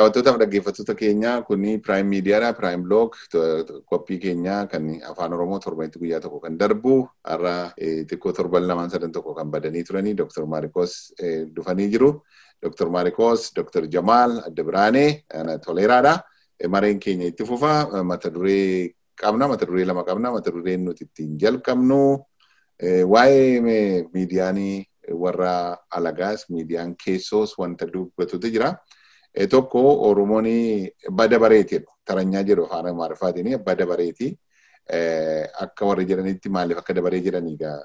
Daawwattoota dhaggeeffattoota keenya kuni Prime Miidiyaadha. Prime Blog qophii keenya kan afaan Oromoo torbanitti guyyaa tokko kan darbu har'a eh, torban lamaan sadan tokko kan badanii turanii Dr. Maarikos eh, dhufanii jiru. Dr. Maarikos, Dr. Jamaal, Adda Biraanee, eh, Toleeraadha. Mareen keenya itti fufa. Mata duree qabna, mata duree lama qabna, mata duree nuti ittiin jalqabnu. Waa'ee miidiyaanii warra alagaas miidiyaan keessoos wanta dubbatutu jira. tokko Oromoon abbaa dabareetidha. Taranyaa jedhu haala maarifaatiin bada dabareetii eh, akka warri jedhanitti maaliif akka dabaree jedhaniiga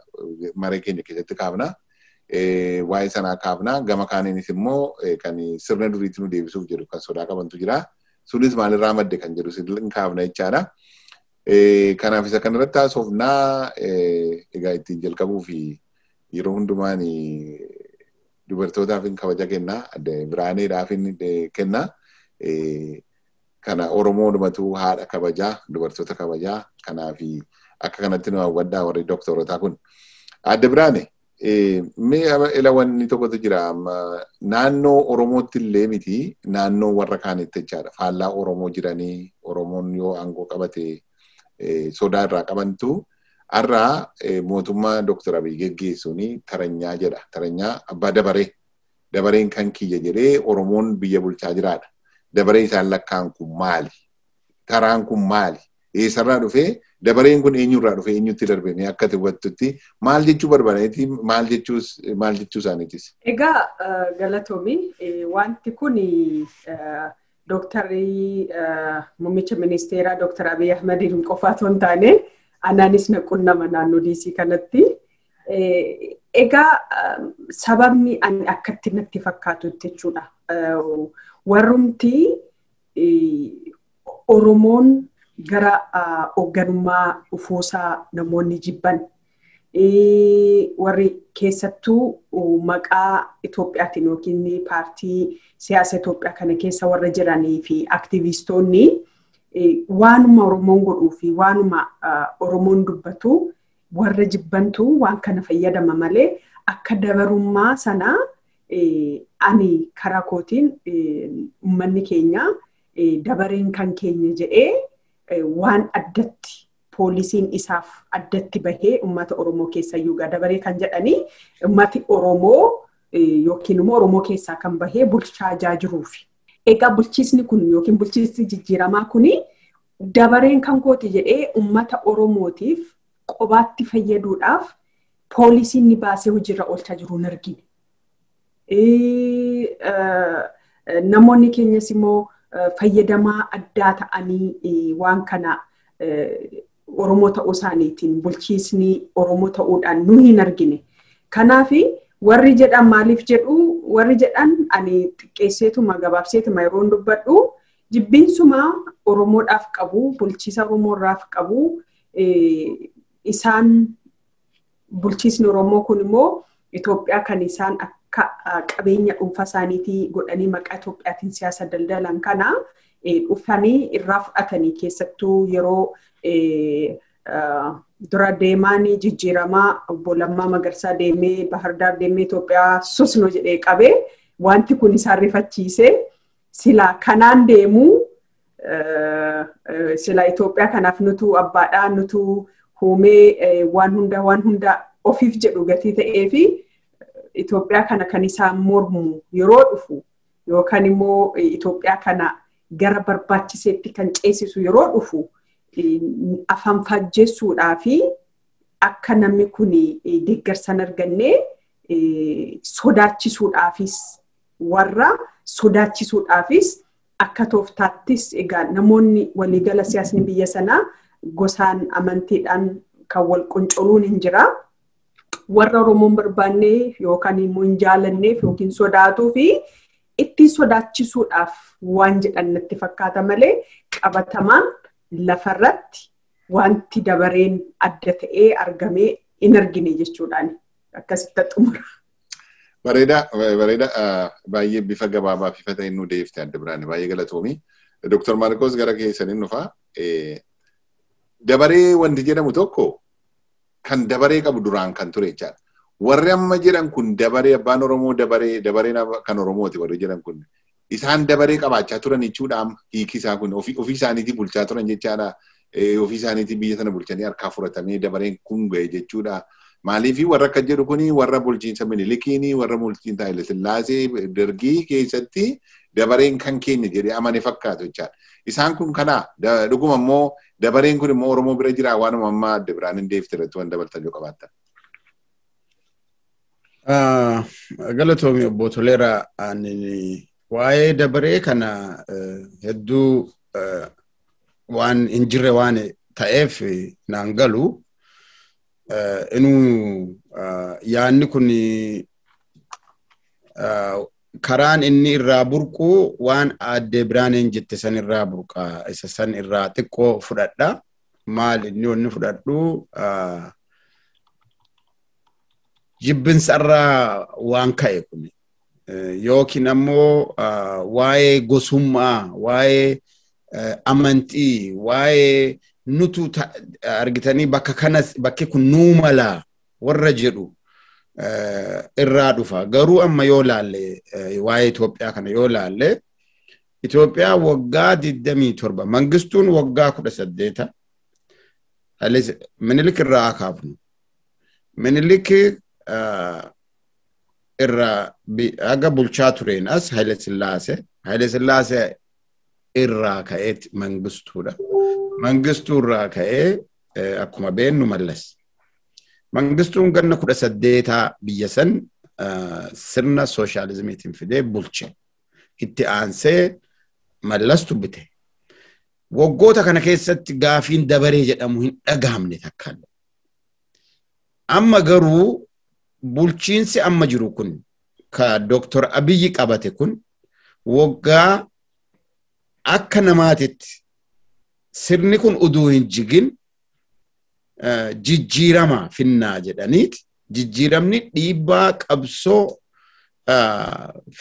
maree keenya keessatti kaafna. Eh, waa'ee sanaa kaafna. Gama kaaniinis immoo eh, kan sirna duriitti nu deebisuuf jedhu kan sodaa qabantu jira. Sunis maalirraa madde kan jedhu hin kaafna jechaadha. Kanaaf isa kanarratti haasofnaa egaa ittiin jalqabuu fi yeroo hundumaan dubartootaafin kabaja kennaa, biraaneedhaafin kennaa. E, kana Oromoodumatu haadha kabajaa, dubartoota kabajaa. Kanaafi akka kanatti nu hawwadhaa warri doktorotaa kun. Adda Biraane, e, mi'a ilawanni tokkotu jira. Naannoo Oromootti illee miti naannoo warra kaanitti jechaadha. Faallaa Oromoo jiranii Oromoon yoo aangoo qabate e, sodaa irraa qabantu Har'aa eh, mootummaa Dooktar Abiyyi geggeessuun taranyaa jedha. Taranyaa abbaa dabaree. Dabareen kan kiyya jedhee Oromoon biyya bulchaa jiraadha. dabare isaan lakkaan kun maali? Taraan kun maali? Eessarraa dhufee dabareen kun eenyurraa dhufee eenyutti darbame akka hubattutti maal jechu barbaadaniiti maal jechuu Egaa eh, galatoomi e, wanti kun eh, dooktarri muummicha ministeeraa dooktar Abiyyi Ahmediin qofaa osoo hin taane Anaanis nama naannoo diisii kanatti. Eh, Egaa eh, sababni ani akkatti natti fakkaatutti jechuudha. Eh, warrumti Oromoon gara hoogganummaa dhufuusaa namoonni jibban warri keessattuu maqaa Itoophiyaatiin yookiin paartii siyaasa Itoophiyaa kana keessa warra jiranii fi aktivistoonni waanuma Oromoon godhuufi waanuma Oromoon dubbatu warra jibbantu waan kana fayyadama malee akka dabarummaa sanaa ani karaa kootiin uummanni keenya dabareen kan keenya jedhee waan addatti poolisiin isaaf addatti bahee uummata Oromoo keessayyuu dabaree kan jedhanii ummati Oromoo yookiin Oromoo keessaa kan bahee bulchaa jiruufi. Egaa bulchiisni kun yookiin bulchiisni jijjiiramaa kun dabareen kan gooti jedhee uummata Oromootiif qobaatti fayyaduudhaaf poolisiin ni baasee hojiirra oolchaa jiru hin argine. Namoonni keenyas immoo fayyadamaa addaa ta'anii waan kana Oromoo ta'uu isaaniitiin bulchiisni Oromoo ta'uudhaan nu hin argine. Kanaafii warri jedhan maaliif jedhu warri jedhan ani xiqqeesseetuma gabaabseetuma yeroon dubbadhu jibbiinsuma oromoodhaaf qabu bulchiisa irraaf qabu isaan bulchiisni oromoo kun immoo Itoophiyaa kan isaan akka qabeenya dhuunfaa isaaniitii godhanii maqaa Itoophiyaatiin siyaasa daldalan kana dhufanii irraa fudhatanii keessattuu yeroo dura deemaan jijjiiramaa obbo Lammaa Magarsaa deemee Bahardaar deemee Itoophiyaa sosno jedhee qabee wanti kun isaan rifachiisee silaa kanaan deemuu eh, silaa Itoophiyaa kanaaf nutu abbaadhaa nutu huumee eh, waan hunda waan hunda ofiif jedhu gatii ta'ee fi Itoophiyaa kana kan isaan mormu yeroo dhufu yookaan immoo eh, Itoophiyaa kana gara barbaachiseetti kan ceesisu yeroo dhufu afanfajjeessuudhaafi akka namni kun e, deeggarsan argannee sodaachisuudhaafis warra sodaachisuudhaafis akka tooftaattis egaa namoonni waliigala siyaasni biyya sanaa gosaan amantiidhaan kan wal quncaluun hin warra Oromoon barbaanne yookaan immoo hin jaalanneef yookiin sodaatuu fi ittiin sodaachisuudhaaf waan jedhan natti fakkaata malee qabatamaa. lafarratti wanti dabareen adda ta'ee argamee hin argine jechuudhaan akkasitti xumura. Bareedaa baay'ee bifa gabaabaa fi fata inni deefte adda biraan baay'ee galatoomi. Dooktar Maarkoos gara keessaniin dhufaa. Dabaree wanti jedhamu tokko kan dabaree qabu duraan kan ture jechaadha. Warri amma jedhan kun dabaree abbaan Oromoo dabaree dabareen kan Oromooti warri jedhan kun isaan dabaree qabaachaa turan jechuudha hiiki isaa kun ofii isaaniitii bulchaa turan jechaadha. Ofii isaaniitii biyya sana bulchanii harkaa fudhatamee dabareen kun ga'e jechuudha. Maaliif warra akka jedhu kun warra bulchiinsa Minilikiin warra bulchiinsa Haile Sillaasee Dargii keessatti dabareen kan keenya jedhee amane fakkaatu jechaadha. Isaan kun kana dhuguma immoo dabareen kun immoo Oromoo bira jira waanuma ammaa adda biraan hin deefte irratti waan dabaltan yoo qabaattan. Galatoomii obbo Toleeraa Waa'ee dabaree kana eh, hedduu eh, waan hin jirre waan ta'eef naan galu eh, inuu yaanni kun karaan inni irraa burqu waan addee biraaniin jette san irraa burqa isa san irraa xiqqoo fudhadha maal inni wanni fudhadhu jibbinsa irraa waan ka'e kun Eh, yookiin ammoo ah, waa'ee gosummaa, waa'ee eh, amantii, waa'ee nutu eh, argitanii bakka kanas bakki kun nuu malaa warra jedhu irraa dhufa. Garuu amma yoo laalle waa'ee Itoophiyaa kana yoo laalle Itoophiyaa waggaa 27 mangistuun waggaa 18 Minilik irraa akaafnu. Minilik ah, irraa aga bulchaa tureen as Haile Sillaasee Haile Sillaasee irraa ka'eetti mangistuudha. Mangistuu irraa ka'ee akkuma beennu mallas. Mangistuun ganna kudha saddeetaa biyya san sirna sooshaalizimiitiin fidee bulche. Itti aansee mallas tubbite. Waggoota kana keessatti gaafiin dabaree jedhamu hin dhagahamne takkaan. Amma garuu bulchiinsi amma jiru kun ka Dooktor Abiyyi qabate kun waggaa akka namaatitti sirni kun uduu hin jigin jijjiirama finnaa jedhaniiti. Jijjiiramni dhiibbaa qabsoo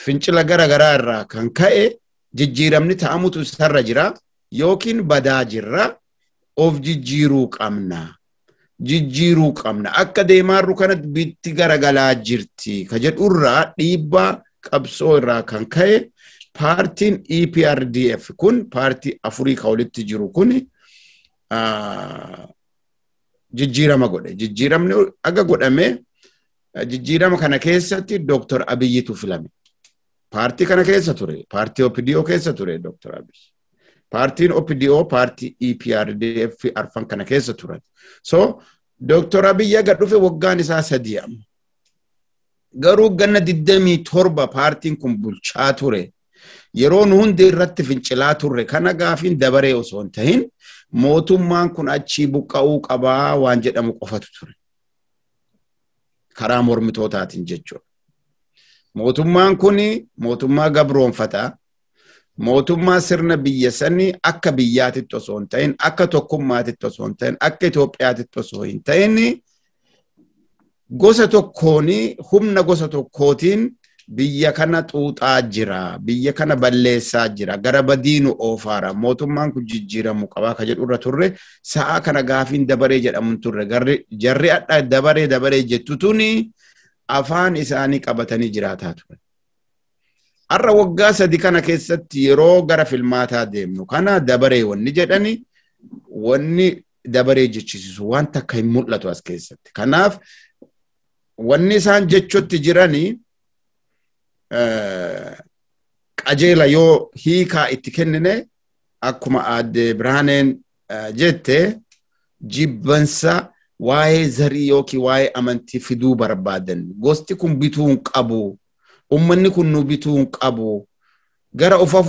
fincila garaagaraa irraa kan ka'e jijjiiramni ta'amutu isarra jira yookiin badaa jirra of jijjiiruu qabna jijjiiruu qabna. Akka deemaarru kanatti bitti garagalaa jirti. Ka jedhurraa dhiibbaa qabsoo irraa kan ka'e paartiin EPRDF kun paartii afurii ka walitti jiru kun jijjiirama godhe. Jijjiiramni aga godhame jijjiirama kana keessatti Dooktor Abiyyitu filame. Paartii kana keessa ture. Paartii OPDO keessa ture Dooktor Abiyyi. Paartiin OPDO paartii EPRDF arfan kana keessa turan. So Dooktor Abiyyi aga dhufe waggaan isaa sadi'a. amma. Garuu ganna 27 paartiin kun bulchaa ture. Yeroo nu hundi irratti fincilaa ture kana gaafiin dabaree osoo hin tahin mootummaan kun achii buqqa'uu qabaa waan jedhamu qofatu ture. Karaa mormitootaatiin jechuudha. Mootummaan kun mootummaa gabroonfataa. mootummaa sirna biyya sanii akka biyyaatitti osoo hin ta'in akka tokkummaatitti osoo hin ta'in akka Itoophiyaatitti osoo hin ta'in gosa tokkoon humna gosa tokkootiin biyya kana xuuxaa jira biyya kana balleessaa jira gara badiinu oofaara mootummaan kun jijjiiramu qabaa ka jedhu irra turre sa'a kana gaafiin dabaree jedhamu turre jarri adda dabaree dabaree jettu tuni afaan isaanii qabatanii jiraataa ture. har'a waggaa sadi kana keessatti yeroo gara filmaataa deemnu kana dabaree wanni jedhani wanni dabaree jechisiisu waan takka mul'atu as keessatti. Kanaaf wanni isaan jechotti jirani qajeela yoo hiikaa itti kennine akkuma aadde Birhaaneen jette jibbansa waa'ee zarii yookiin waa'ee amantii fiduu barbaadan gosti kun bituu qabu. Uummanni kun nu bituu qabu. Gara ofa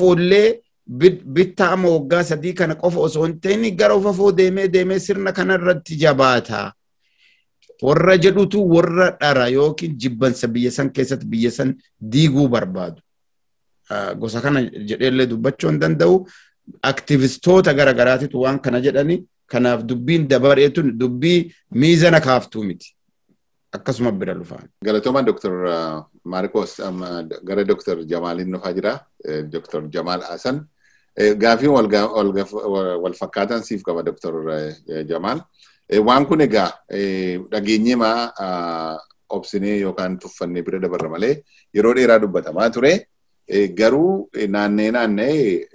bitta bittaama waggaa sadii kana qofa osoo hin ta'in gara ofa foo deemee deemee sirna kanarratti jabaata. Warra jedhutu warra dhara yookiin jibbansa biyya san keessatti biyya san diiguu barbaadu. Gosa kana jedheellee dubbachuu hin danda'u. Aktivistoota waan kana jedhani. Kanaaf dubbiin dubbii miizana kaaftuu miti. bira lufaan. Galatoomaan Dooktar Maarikoos gara Dooktar Jamaaliin dhufaa jira. E, Dooktar Jamaal Asan. E, Gaafii wal fakkaatan siif qaba Dooktar e, Jamaal. Waan kun egaa maa obsinee yookaan tuffannee bira dabarra malee yeroo dheeraa dubbatamaa ture. Garuu naannee naannee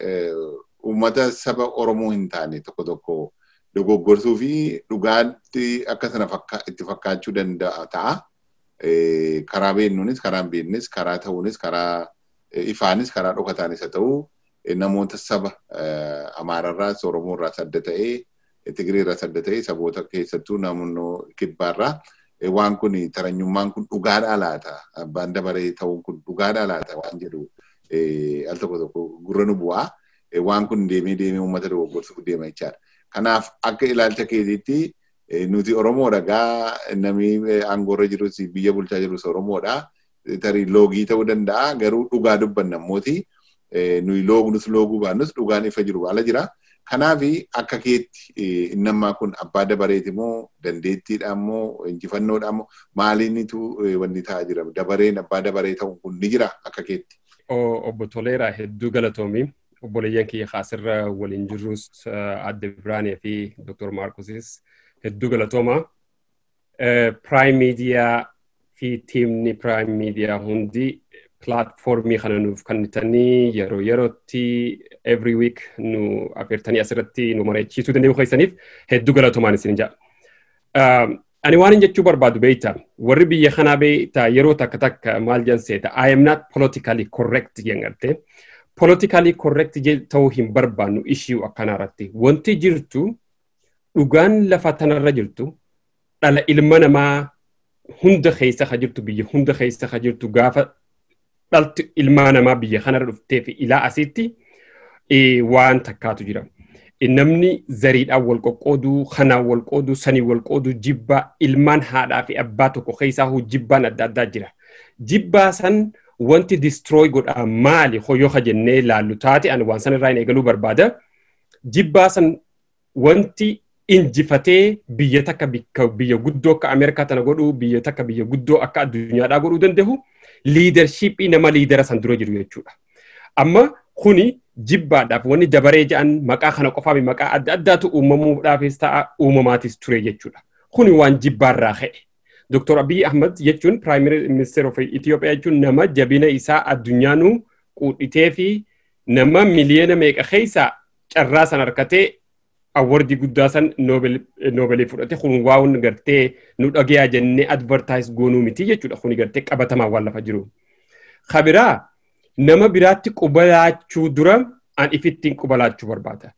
uummata saba Oromoo hin taane tokko tokko dogoggortuu fi dhugaatti akka itti fakkaachuu danda'a ta'a. karaa beennuunis, karaan beennis, karaa ta'uunis, karaa ifaanis, karaa dhokataanis haa ta'uu namoota saba Amaararraas, Oromoorraas adda ta'ee, Tigiriirraas adda ta'ee saboota keessattuu naannoo kibbaarraa waan kun taranyummaan kun dhugaadhaa laata? Abbaan dabaree ta'uun kun dhugaadhaa laata waan jedhu al tokko tokko gurra nu bu'aa. Waan kun deemee deemee uummata dogoggorsuuf deema jechaadha. Kanaaf akka ilaalcha keetiitti Eh, nuti Oromoodha gaa namni irra eh, jirus biyya bulchaa jirus Oromoodha. Tarii loogii ta'uu danda'a garuu dhugaa dubbanna mootii nuyi loognus looguu baannus dhugaan ifa jiru eh, baala jira. Kanaaf akka keetti nammaa kun abbaa dabareeti moo dandeettiidha moo injifannoodha moo maaliinitu wanni ta'aa jira dabareen abbaa dabaree ta'uun kun ni jira akka keetti. Obbo Toleeraa hedduu galatoomi. Obboleeyyan kiyya kaasirra waliin jirrus adde Biraanii fi Dr. Maarkusis. heddu galatooma. Eh, Prime Media fi tiimni Prime Media hundi pilaatfoormii kana nuuf kannitanii yeroo yerootti every week nu affeertanii asirratti nu mari'achiisuu danda'u keessaniif hedduu galatumaan isin ja'a. Um, ani waan hin jechuu barbaadu beeyta warri biyya kanaa beeyta yeroo takka takka maal jedhan seeta I am not politically correct jedhan gartee politically correct ta'uu hin barbaannu ishii akkanaa irratti wanti jirtu dhugaan lafa tanarra jirtu dhala ilma namaa hunda keessa ka jirtu biyya hunda keessa ka jirtu gaafa dhaltu ilmaa namaa biyya kanarra dhuftee fi ilaa asitti waan takkaatu jira. Namni zariidhaan wal qoqqooduu, kanaan wal sanii wal jibbaa ilmaan haadhaa fi abbaa tokko keessaa jibbaan adda addaa jira. Jibbaa san wanti distrooy godhaa maali hoyyoo ka jennee laallu taate ani waan san hin eegaluu barbaada. Jibbaa san wanti injifatee biyya takka biyya guddoo akka Ameerikaa tana godhuu biyya takka biyya guddoo akka addunyaadhaa godhuu danda'u liidarshiiphii nama liidara san dura jiru jechuudha. Amma kuni jibbaadhaaf wanni dabaree jedhan maqaa kana qofaaf maqaa adda addaatu uumamuudhaafis ta'a uumamaatis ture jechuudha. Kuni waan jibbaarraa ka'e. Dr. Abiy Ahmad jechuun Prime Minister of Ethiopia jechuun nama jabina isaa addunyaa nuu quudhitee fi nama miliyoona meeqa keessaa carraa san harkatee awwardii guddaa san noobelee fudhate kun waawun gartee nu dhageyaa jennee advartaayis goonuu miti jechuudha kun gartee qabatamaan waan lafa jiru. Kabiraa nama biraatti qubalaachuu dura an ifittiin qubalaachuu barbaada.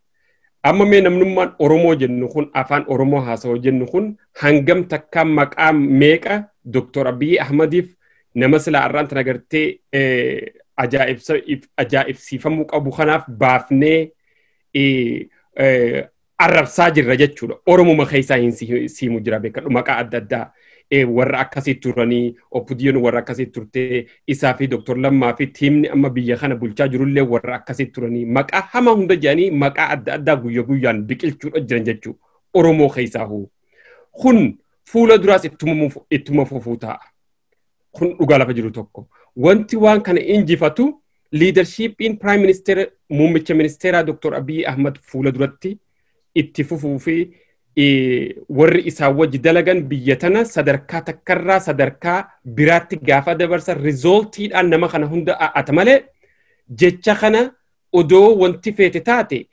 Amma mee namnummaan Oromoo jennu kun afaan Oromoo haasawaa jennu kun hangam takka maqaa meeqa Dr Abiyyi Ahmadiif nama silaa arraan tana gartee eh, ajaa'ibsiifamuu qabu kanaaf baafnee eh, eh, arrabsaa jirra jechuudha. Oromuma keessaa hin siimu jira beekadhu maqaa adda addaa. warra akkasii turanii obbo Diyoon warra akkasii turte. isaa fi Lammaafi Lammaa fi tiimni biyya kana bulchaa jirullee warra akkasii turanii maqaa hama hunda jedhanii maqaa adda addaa guyyaa guyyaan biqilchuudha jiran jechuudha. Oromoo keessaa huu. Kun fuula duraas ittuma fufuu ta'a. Kun dhugaa lafa jiru tokko. Wanti waan kana injifatu liidarshiippiin piraayim ministeera muummicha ministeeraa Dooktor Abiyyi Ahmad fuula duratti itti fufuu fi warri isaan wajji dalagan biyya tana sadarkaa takkarraa sadarkaa biraatti gaafa dabarsan rizooltiidhaan nama kana hunda a'ata malee jecha kana odoo wanti feete taate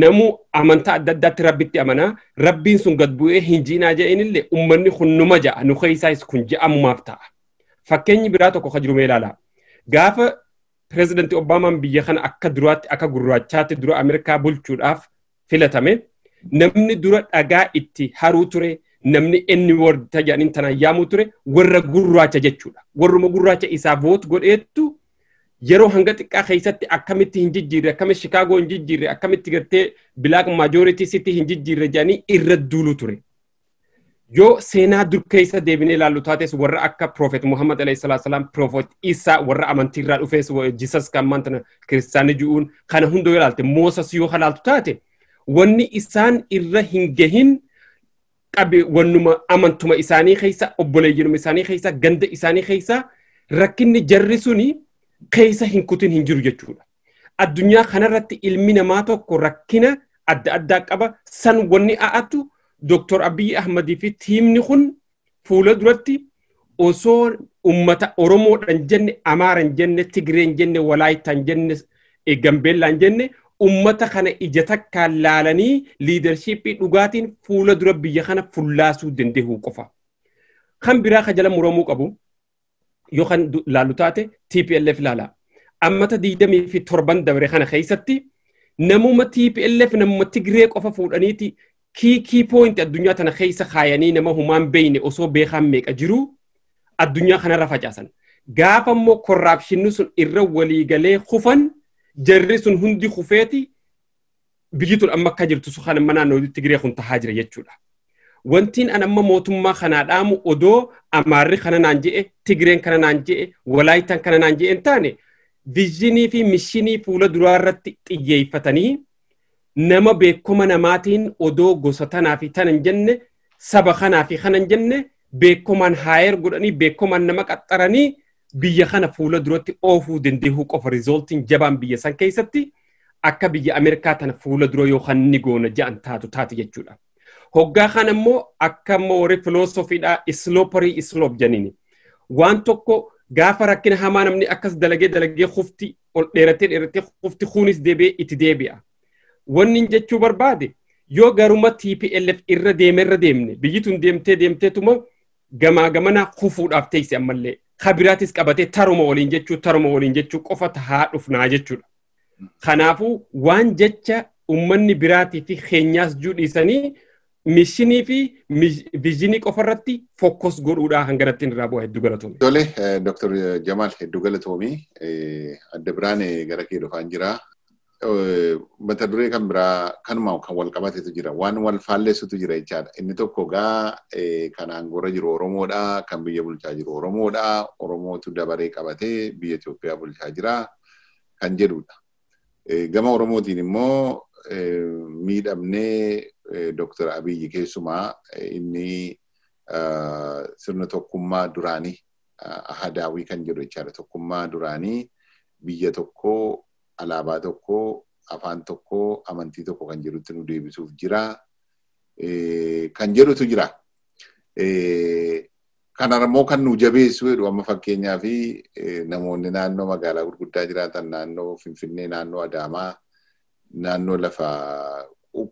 namu amantaa adda addaatti rabbitti amanaa rabbiin sun gad bu'ee hin jiinaa jedheenillee ummanni hunnuma ja'a nu keessaas kun ja'amumaaf ta'a. Fakkeenyi biraa tokko ka jiru mee Gaafa pireezidantii Obaamaan biyya kana akka duraatti akka gurraachaatti dura Ameerikaa bulchuudhaaf filatame namni dura dhagaa itti haruu ture namni inni warta jedhaniin tanaan yaamuu ture warra gurraacha jechuudha. Warruma gurraacha isaaf voot godheettu yeroo hanga xiqqaa keessatti akkamitti hin jijjiirre akkamitti Shikaagoo hin jijjiirre akkamitti gartee bilaak maajooritii hin jijjiirre jedhanii irra duuluu ture. Yoo seenaa dur keessa deebinee ilaallu taates warra akka Proofet Muhammad alayhi salaa salaam Proofet Isaa warra amantiirraa dhufes jisas kan maanta kiristaanii ji'uun kana hundoo ilaalte Moosas yoo halaaltu taate wanni isaan irra hin gahin qabe wannuma amantuma isaanii keessa obboleeyyinuma isaanii keessa ganda isaanii keessa rakkinni jarri sun keessa hin kutin hin jiru jechuudha. Addunyaa kanarratti ilmi namaa tokko rakkina adda addaa qaba san wanni a'atu Dr Abiyyi Ahmadii fi tiimni kun fuula duratti osoo ummata Oromoodhaan jenne, Amaaran jenne, Tigreen jenne, Walaayitaan jenne, Gambeellaan jenne ummata kana ija takkaan laalanii liidarshiippii dhugaatiin fuula dura biyya kana fullaasuu danda'u qofa. Kan biraa kan jala muramuu qabu yookaan laalu taate TPLF laala. Ammata diidamii fi torban dabre kana keessatti namuma TPLF namuma Tigree qofa fuudhaniiti kii kii addunyaa tana keessa kaayanii nama humaan beeyne osoo beekaan meeqa jiru addunyaa kanarra facaasan. Gaafa immoo korraapshinni sun irra waliigalee kufan jarri sun hundi kufeeti biyyituun amma akka jirtu sukaan naannoo Tigree kun tahaa jira jechuudha. Wantiin an amma mootummaa kanaa odoo Amaarri kana naan je'e Tigreen kana naan je'e Walaayitaan kana naan je'e hin taane vizhinii fi mishinii fuula duraa irratti xiyyeeffatanii nama beekoma namaatiin odoo gosa tanaafi tana hin jenne saba kanaafi fi hin jenne beekomaan haayer godhanii beekomaan nama qaxxaranii biyya kana fuula duratti oofuu danda'uu qofa riizoltiin jabaan biyya san keessatti akka biyya Ameerikaa tana fuula dura yookaan ni goona ja'an taatu taatu jechuudha. Hoggaa kan immoo akka mooree filoosofiidhaa islooparii isloop janiini. Waan tokko gaafa rakkina hamaa namni akkas dalagee dalagee hufti ol dheeratee dheeratee hufti kunis deebi'ee itti deebi'a. Wanni jechuu barbaade yoo garuma TPLF irra deeme deemne biyyi tun deemtee deemteetuma gamaa gamanaa kufuudhaaf teessee ammallee. biraatis qabatee taruma waliin jechuu taruma waliin jechuu qofa tahaa dhufnaa jechuudha. Kanaafuu waan jecha uummanni biraatii fi keenyaas juudhiisanii mishinii fi vizhinii qofarratti fokkos godhuudhaa hangaratti irraa bu'a hedduu galatoomii. Eh, Tole Dr. Jamaal hedduu galatoomi. Eh, adda biraan eh, gara kee jiraa. mata duree kan biraa kanuma kan wal qabatetu jira. Waan wal faalleessutu jira jechaadha. Inni tokko gaa kanaan gora jiru Oromoodha. Kan biyya bulchaa jiru Oromoodha. Oromootu dabaree qabate biyya Itoophiyaa bulchaa jira kan jedhudha. Gama Oromootiin immoo miidhamnee Dooktar Abiyyi keessumaa inni sirna tokkummaa duraanii ahadaawii kan jedhu jechaadha. Tokkummaa duraanii biyya tokkoo alaabaa tokkoo, afaan tokkoo, amantii tokko kan jedhutti nu deebisuuf jira. Kan jedhutu jira. Kana kan nu jabeessu jedhu ama fakkeenyaa namoonni naannoo magaalaa gurguddaa jiraatan naannoo Finfinnee, naannoo Adaamaa, naannoo lafa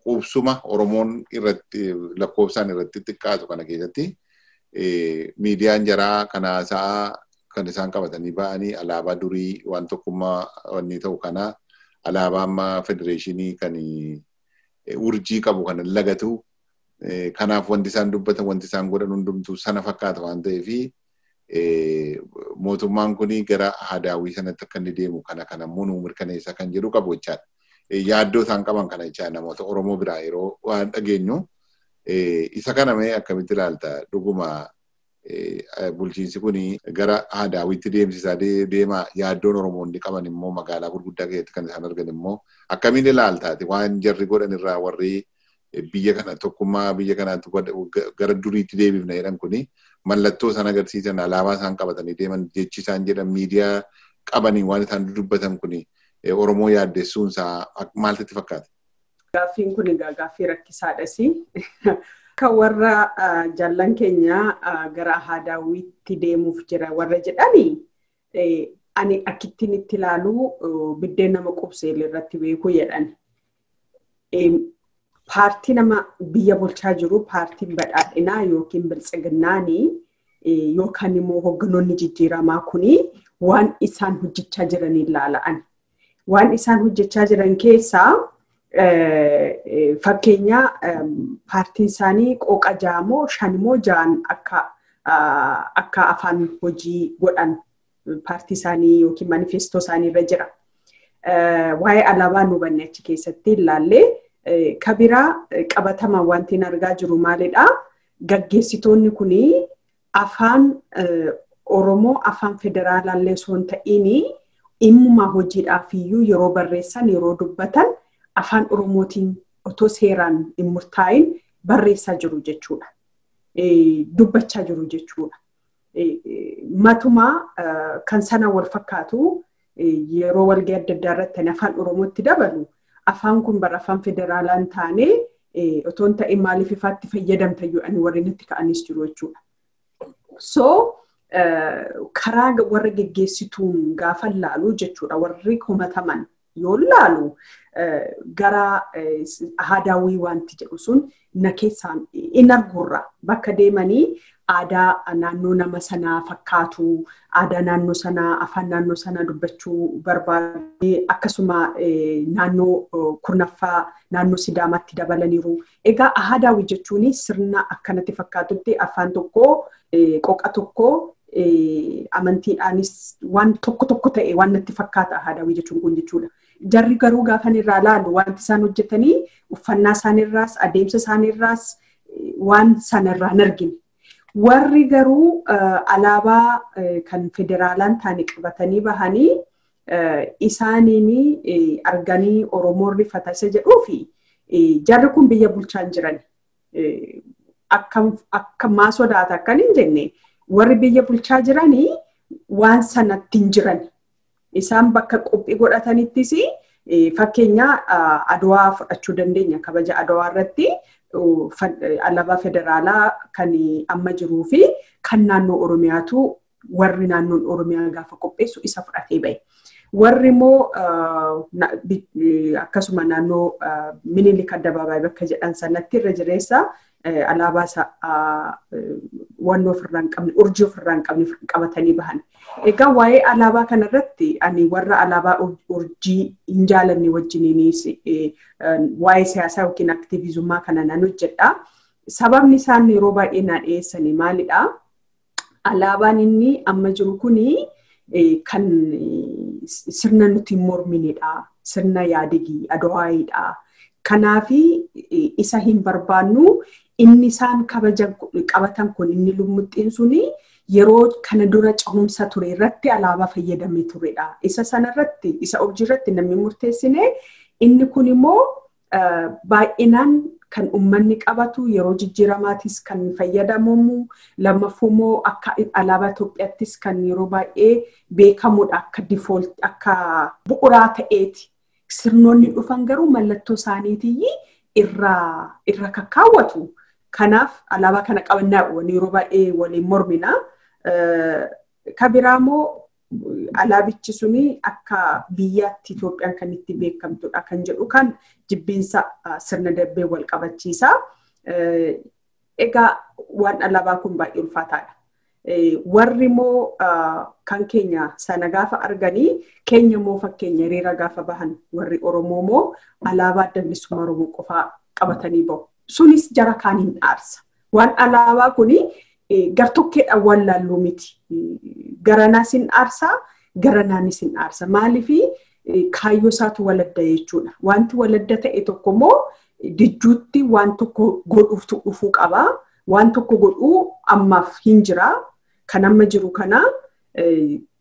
quubsuma Oromoon irratti lakkoofsaan irratti xiqqaatu kana keessatti miidiyaan jaraa Kanaasaa. kan isaan qabatanii ba'anii alaabaa durii waan tokkummaa wanni ta'u kana alaabaa ammaa federeeshinii kan eh, urjii qabu kan lagatu eh, kanaaf wanti isaan dubbatan wanti isaan godhan hundumtuu sana fakkaata waan ta'eefi eh, mootummaan kun gara hadaawii sanatti akka inni deemu kana kana munuu mirkaneessa kan jedhu qabu jechaadha. Yaaddoo isaan qaban kana jechaadha namoota Oromoo biraa yeroo waan dhageenyu isa kana mee akkamitti ilaalta dhuguma E, bulchiinsi kun gara aadaawitti deemsisaa deemaa yaaddoon Oromoonni qaban immoo magaalaa gurguddaa keessatti kan isaan argan immoo akkamiin ilaaltaati waan jarri godhan irraa warri e, biyya kana tokkummaa biyya kanaatti gara duriitti deebifna jedhan kuni mallattoo isaan agarsiisan alaabaa isaan qabatanii deeman jechi isaan jedhan miidiyaa qabanii waan isaan dubbatan kuni e, Oromoo yaaddeessuun isaa maaltu itti fakkaata? Gaaffiin kun gaaffii rakkisaadhasi. Akka warra jaallan keenya gara haadaawwiitti deemuuf jira warra jedhani ani akittiin itti ilaalu biddeen nama qubseele irratti beeku jedhan. Paartii nama biyya bulchaa jiru paartiin badhaadhinaa yookiin biltsiginaanii yookaan immoo hoogganoonni jijjiiramaa kun waan isaan hojjechaa jiraniin laala'an. Waan isaan hojjechaa jiran keessaa Eh, eh, fakkeenya ehm, paartiin isaanii qooqa ja'amoo shanimoo ja'an ah, akka afaan hojii godhan paartii isaanii yookiin manifeestoo isaaniirra jira. Eh, waa'ee alaabaa nu hubanne achi keessatti ilaallee kabiraa qabataman wanti argaa jiru maalidhaa? Gaggeessitoonni kunii afaan Oromoo afaan federaalaallee osoo hin ta'iinii dhimma hojiidhaaf iyyuu yeroo barreessan yeroo dubbatan afaan Oromootiin otoo seeraan hin murtaa'in barreessaa jiru jechuudha. Dubbachaa jiru jechuudha. Matumaa kan sana walfakkaatu yeroo walga'ii adda addaa irratti afaan Oromootti dabalu afaan kun bara afaan federaalaa hin taane otoon ta'e maaliif ifaatti fayyadamta jedhanii warreen itti ka'anis jiru jechuudha. So karaa warra geggeessituun gaafa laalu jechuudha warri komataman yoo laalu gara eh, aadaawwii wanti jedhu sun na in argurra bakka deemanii aadaa naannoo nama sanaa fakkaatu aadaa naannoo sanaa afaan naannoo sanaa dubbachuu barbaadu akkasuma eh, naannoo eh, kurnaffaa naannoo sidaamaatti dabalaniiru egaa aadaawwi jechuun sirna akkanatti fakkaatutti afaan tokko qoqa tokko amantiidhaanis waan tokko tokko ta'e waan natti fakkaata aadaawwi jechuun kun jechuudha. jarri garuu gaafa irraa laalu wanti isaan hojjetanii uffannaa isaaniirraas adeemsa isaaniirraas waan sanarraa hin argine. Warri garuu eh, alaabaa eh, kan federaalaan taane qabatanii bahanii eh, isaaniin arganii Oromoo rifata isa jedhuu jarri kun biyya bulchaa hin jiran. Akka maa sodaata akka hin warri biyya bulchaa jiranii waan sanatti hin jirani. Isaan bakka qophii godhatanittis fakkeenya Adawaa fudhachuu dandeenya. Kabaja Adawaa irratti alaabaa federaalaa kan amma jiruu fi kan naannoo Oromiyaatu warri naannoon Oromiyaa gaafa qopheessu isa fudhatee bahe. Warri immoo akkasuma naannoo Minilik Addabaabaayii bakka jedhan sanatti irra jireessa Eh, alaabaa eh, waan ofirraa hin qabne urjii ofirraa hin qabne qabatanii bahan. Egaa waa'ee alaabaa kanarratti ani warra alaabaa urjii hin jaalanne wajjiniinis eh, waa'ee siyaasaa yookiin aktiivizummaa kana nan hojjedha. Sababni isaan yeroo baay'ee na dhiyeessani maalidha? Alaabaan inni amma jiru kuni kan sirna nuti morminidha. Sirna yaadagii adawaayiidha. Kanaafi isa hin barbaannu inni isaan kabaja qabatan kun inni lummuxxiin suni yeroo kana dura cahumsa ture irratti alaabaa fayyadamee turedha. Isa sanarratti isa urjiirratti namni murteessine inni kun immoo baay'inaan kan uummanni qabatu yeroo jijjiiramaatis kan fayyadamamu lammaffuu immoo akka alaabaa Itoophiyaattis kan yeroo baay'ee beekamudha akka difoolt akka bu'uraa ta'eeti. Sirnoonni dhufan garuu mallattoo isaaniitii irraa kakkaawwatu. Kanaaf alaabaa kana qabannaawwan yeroo baay'ee waliin mormina. Kan biraamoo alaabichi suni akka biyyaatti Itoophiyaan kan itti beekamtudha kan jedhu kan jibbiinsa sirna darbee wal qabachiisa. Egaa waan alaabaa kun baay'ee ulfaataadha. Warri moo kan keenya sana gaafa arganii keenya moo fakkeenya hiriira gaafa bahan warri Oromoo moo alaabaa dambiisummaa Oromoo qofaa qabatanii bahu? sunis jara kaan hin dhaarsa. Waan alaabaa kuni eh, gartokkeedhaan wallaallu miti. Garanaas hin dhaarsaa, garanaanis hin dhaarsa. Maaliifi eh, kaayyoo isaatu waladda jechuudha. Wanti waladda ta'e tokko immoo eh, dijjuutti waan tokko godhuuf dhufuu qabaa. Waan tokko godhuu ammaaf hin jiraa. Kan amma jiru kanaa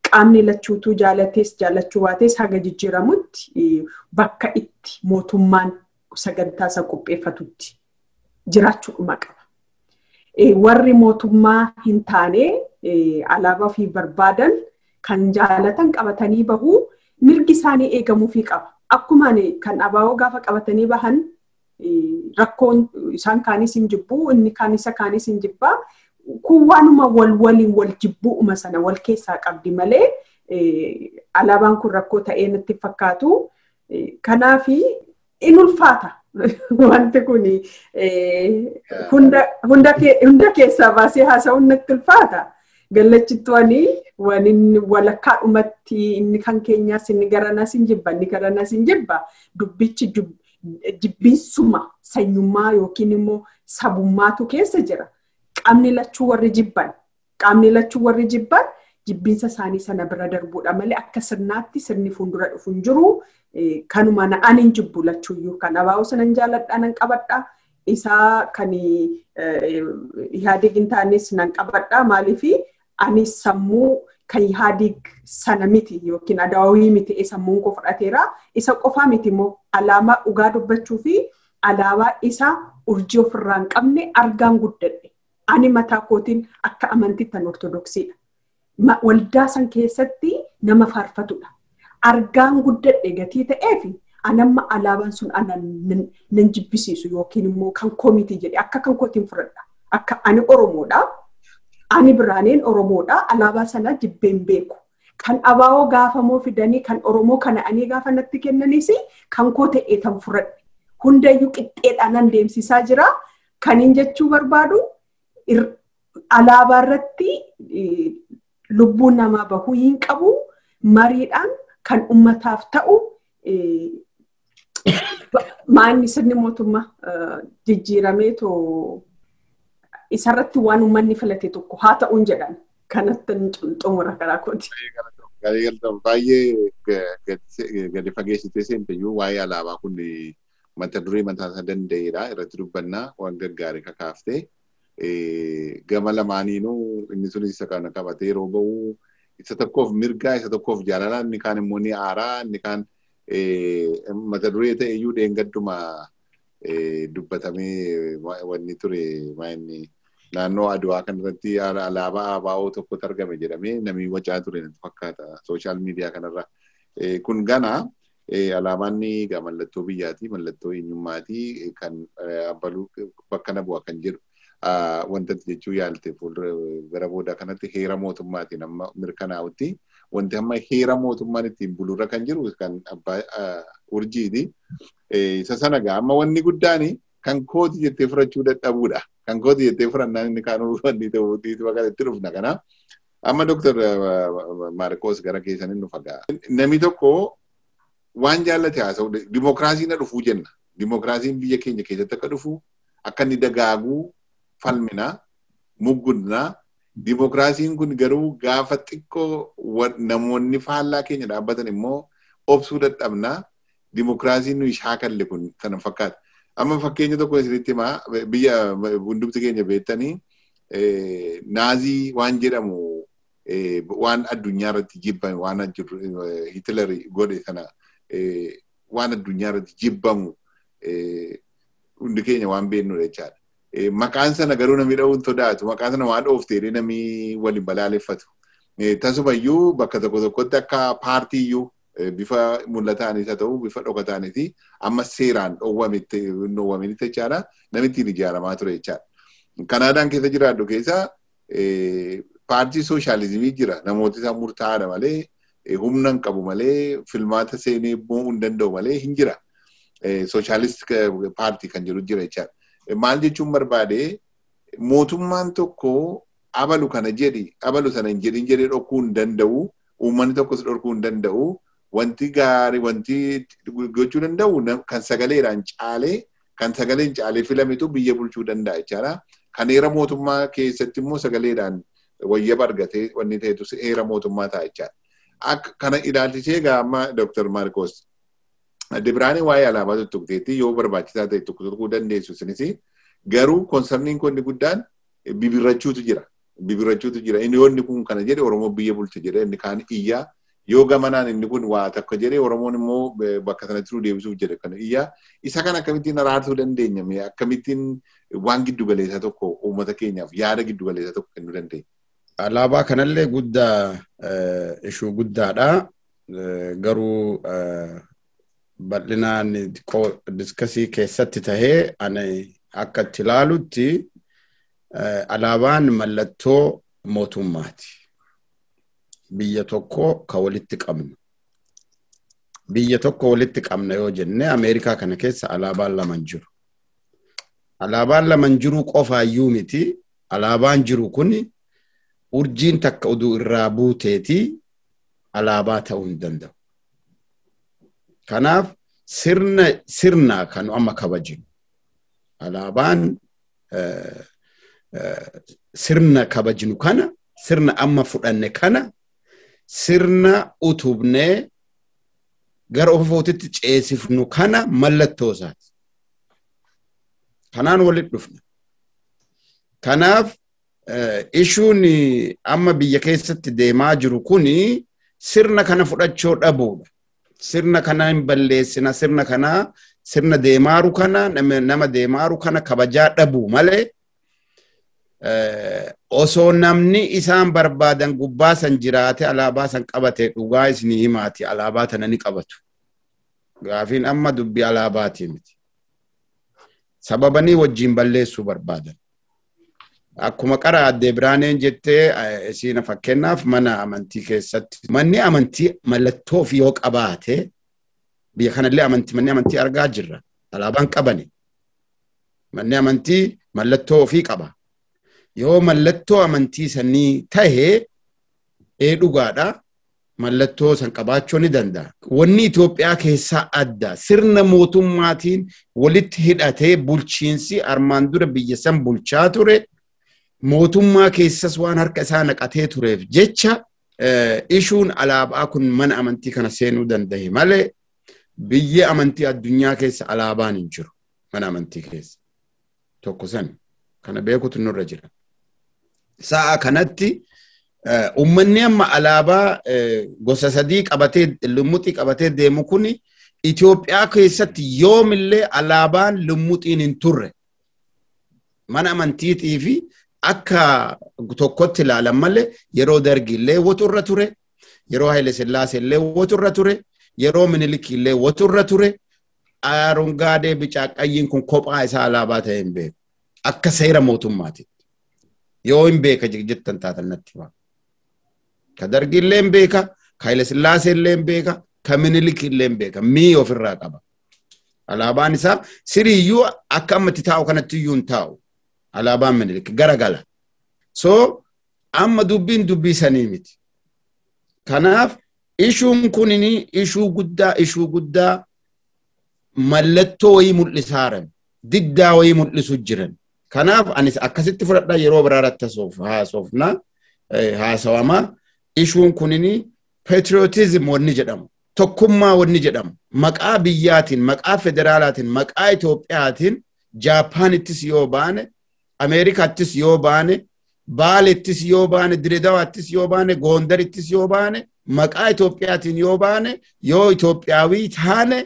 qaamni lachuutuu jaalatees jaalachuu baatees haga jijjiiramutti bakka itti mootummaan sagantaasaa qopheeffatutti jiraachuudhuma qaba. Eh, warri mootummaa hin taane eh, alaabaa fi barbaadan kan jaalatan qabatanii bahuu mirgi isaanii eegamuufii qaba. Akkumaan eh, kan abaaboo gaafa qabatanii bahan rakkoon isaan kaanis hin inni isa kaanis hin jibbaa. Kun waanuma wal waliin wal jibbuuma sana wal keessaa qabdi malee alaabaan kun rakkoo ta'ee natti fakkaatu. Kanaafi in ulfaata wanti kun hunda keessaa baasee haasa'uun natti ulfaata. Gallachittoonni wal walakkaa dhumatti inni kan keenyaas inni gara nas hin jibba inni gara hin jibba dubbichi jibbisuma sanyummaa yookiin immoo sabummaatu keessa jira. Qaamni lachuu warri jibban qaamni lachuu warri jibban jibbinsa isaanii sana bira darbuudha malee akka sirnaatti sirni fuuldura dhufu hin jiru e, kanuma na'an hin jibbu lachuuyyuu kan abaa'uu sanan jaaladhaa nan qabadha isaa kan yaadigin e, e, hin taanes nan qabadha maaliif anis sammuu kan yaadig sana miti yookiin adaawii miti sammuun koo fudhateera isa qofaa miti immoo alaamaa dhugaa dubbachuu fi alaabaa isaa urjii ofirraa hin qabne argaan guddadhe ani mataa kootiin akka amantii tan ortodoksiidha. waldaa san keessatti nama faarfatudha. Argaan guddadhe gatii ta'eef anamma alaabaan sun anan nan jibbisiisu yookiin immoo kan koomitii jedhe akka kan kootiin furadha. Akka ani Oromoodha. Ani biraaneen Oromoodha. Alaabaa sana jibbeen beeku. Kan abaa'oo gaafamoo fidanii kan Oromoo kana ani gaafa natti kennanis kan koo ta'ee tan fudhadhe. Hundayyuu qixxeedhaan nan deemsisaa jira. Kaniin jechuu barbaadu alaabaa irratti lubbuu namaa bahuu hin qabu mariidhaan kan uummataaf ta'u eh, maanni sirni mootummaa eh, jijjiirameetoo isarratti waan uummanni filate tokko haa ta'uun jedhan kanatti xumura garaa kooti. Baay'ee gadi fageessitee seenteyyuu waa'ee alaabaa kun eh, mata duree mataasaa danda'eedha irratti dubbannaa waan gaggaarii kakaaftee. gama lamaaniinuu inni sun isa kana qabatee yeroo ba'u isa tokkoof mirga isa tokkoof jaalala inni kaan immoo ni aaraa inni kaan eh, mata duree ta'e iyyuu dheengadduma eh, dubbatamee wanni ture maa'inni naannoo aduwaa kanarratti alaabaa ABO tokkotu argame jedhamee namni wacaa ture fakkaata sooshaal miidiyaa kanarra eh, kun gana Alaabaan mallattoo biyyaati, mallattoo eenyummaatii kan bakka na bu'a kan jedhu wantatti jechuu yaalte gara boodaa kanatti heera mootummaatiin amma mirkanaa'utti wanti amma heera mootummaan ittiin bulurra kan jiru kan abbaa urjiiti. Isa sana gaa amma wanni guddaani kan kooti jettee furachuu dadhabuudha. Kan kooti jettee furannaan inni kaan uffannii ta'uuti bakka dhufna kana. Amma Dooktar Maarkoos gara keessaniin nu fagaa. Namni tokko waan jaallate haasa'u dimookiraasiin dhufuu jenna. Dimookiraasiin biyya keenya keessatti akka dhufu akka inni dagaaguu falmina muggudna Dimookiraasiin kun garuu gaafa xiqqoo namoonni faallaa keenya dhaabbatan immoo obsuu dadhabna. Dimookiraasiin nuyi shaakalle kun kana fakkaata. Amma fakkeenya tokko isinitti himaa biyya keenya beektanii naazii waan jedhamu waan addunyaa irratti waan godhe sana waan addunyaa irratti jibbamu hundi keenya waan beeknudha jechaadha. Eh, Maqaan sana garuu namni dha'uun sodaatu. Maqaan sana waan dhoofteedhee namni waliin balaaleffatu. Eh, Tasumayyuu bakka tokko tokkotti akka paartiiyyuu eh, bifa mul'ataanis haa ta'u bifa dhokataaniiti amma seeraan dhoowwamenitti jechaadha. Namni ittiin ijaaramaa ture jechaadha. Kanaadaan keessa jiraadhu keessaa paartii sooshaalizimii jira. Namooti isaa murtaa'aadha malee humna hin qabu malee filmaata seenee boonuu hin danda'u malee hin jira. Sooshaalisti paartii kan jedhu jira jechaadha. Maal jechuun barbaade mootummaan tokko abalu kana jedhi abalu sana hin jedhin jedhee dhokuu hin danda'u uummanni tokkos dhorkuu hin danda'u wanti gaarii wanti gochuu danda'u kan sagaleedhaan caalee kan sagaleen caalee filametu biyya bulchuu danda'a jechaadha. Kan heera mootummaa keessatti immoo sagaleedhaan wayyaba bargate wanni ta'etu heera mootummaa ta'a jechaadha. Akka kana ilaalchisee egaa amma Dooktar Maarkos Dibiraanii waa'ee alaabaa tokkotti yoo barbaachisaa ta'e tokko tokko dandeessu isinis garuu konsarniin kun inni guddaan bibirrachuutu jira. Bibirrachuutu jira. Inni yoo inni kun kana jedhe Oromoo biyya bulcha jedhe inni kaan iyyaa yoo gamanaan inni kun waa takka jedhe Oromoon immoo eh, bakka sanatti nu deebisuuf jedhe kana iyyaa isa kana akkamittiin araarsuu dandeenya mee akkamittiin waan giddugaleessaa tokko uummata keenyaaf yaada giddugaleessaa tokko kennuu dandeenya. Alaabaa kanallee guddaa eh, ishuu guddaadha. Eh, garuu bal'inaan diskasii keessatti tahee ani akka itti laalutti eh, alaabaan mallattoo mootummaati. Biyya tokko ka walitti qabnu. Biyya tokko walitti qabna yoo jennee Ameerikaa kana keessa alaabaan laman jiru. Alaabaan laman jiru qofaayyuu miti. Alaabaan jiru kun urjiin takka oduu irraa buuteeti alaabaa ta'uu hin danda'u. Kanaf sirna sirna kanu amma kabajinu alaabaan sirna kabajinu kana sirna amma fudhanne kana sirna utubnee gara ofootitti ceesifnu kana mallattoo isaati. Kanaan walitti dhufna. Kanaaf ishuun amma biyya keessatti deemaa jiru kuni sirna kana fudhachoo dhabuudha. sirna kana hin balleessina sirna kana sirna deemaaru kana nama deemaaru kana kabajaa dhabu malee eh, osoo namni isaan barbaadan gubbaa san jiraate alaabaa san qabate dhugaa isinii himaati alaabaa tana ni qabatu gaafiin amma dubbi alaabaatii sababanii wajjin balleessuu barbaadan Akkuma qara addee biraaneen jettee isiin eh, fakkeenyaaf mana amantii keessatti manni amantii mallattoof yoo qabaate biyya kanallee amantii manni amantii argaa jirra. Alaabaan qabani. Manni amantii mallattoo ofii qaba. Yoo mallattoo amantii sanii tahe ee dhugaadha. Mallattoo san qabaachuu ni danda'a. Wanni Itoophiyaa keessaa adda sirna mootummaatiin walitti hidhatee bulchiinsi armaan dura biyya san bulchaa ture mootummaa keessas waan harka isaa naqatee tureef jecha e, ishuun alaabaa kun mana amantii kana seenuu danda'e malee biyyee amantii addunyaa keessa alaabaan hin jiru mana amantii keessa tokko san kana beekutu nurra jira. Sa'a kanatti e, ummanni amma alaabaa e, gosa sadii qabatee lummuxii qabatee deemu kun Itoophiyaa keessatti yoomillee alaabaan lummuxiin hin turre mana amantiitii fi akka tokkotti ilaalan malee yeroo dargi illee woxurra ture yeroo Haile Sillaasee illee woxurra ture yeroo Minilik illee woxurra ture aarungaadee bicaa qayyiin kun kophaa isaa alaabaa ta'e hin beeku akka seera mootummaati yoo hin beeka jettan taatan natti waan ka dargi illee hin beeka ka Haile Sillaasee illee hin beeka ka Minilik illee hin beeka mii ofirraa qaba alaabaan isaa siriyyuu akka ammatti taa'u kanatti iyyuu hin taa'u alaabaan minilik garagala. So amma dubbiin dubbii sanii miti. Kanaaf ishuun kunini ishuu guddaa ishuu guddaa mallattoo wayii mul'isaaran diddaa wayii mul'isu jiran. Kanaaf anis akkasitti fudhadhaa yeroo biraaratti haasofnaa haasawamaa ishuun kunini patriotism wanni jedhamu tokkummaa wanni jedhamu maqaa biyyaatiin maqaa federaalaatiin maqaa Itoophiyaatiin jaapaanittis yoo baane Ameerikaattis yoo baane, Baalettis yoo baane, Diredawaattis yoo baane, Goondarittis yoo baane, maqaa Itoophiyaatiin yoo baane, yoo Itoophiyaawii taane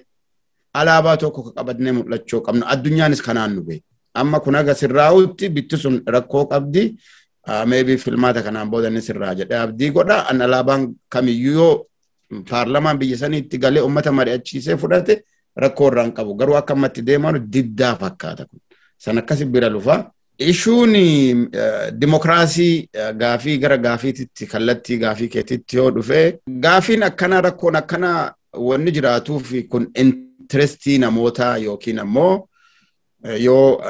alaabaa tokko qabannee mul'achuu qabna. Addunyaanis kanaan nu beeku. Amma kun sirraa'utti bitti sun rakkoo qabdi. Ah, Meebii filmaata kanaan booda inni sirraa jedhee abdii godha. An alaabaan kamiyyuu yoo paarlamaan biyya saniitti galee uummata mari'achiisee fudhate rakkoo irraan qabu. Garuu akka ammatti deemaan diddaa fakkaata kun. San akkasi bira lufaa. Ishuun eh, dimokiraasii eh, gaafii gara gaafiititti kallattii gaafii keetitti yoo dhufee gaafiin akkanaa rakkoon akkanaa wanni jiraatuufi kun intirestii namootaa yookiin ammoo eh, yoo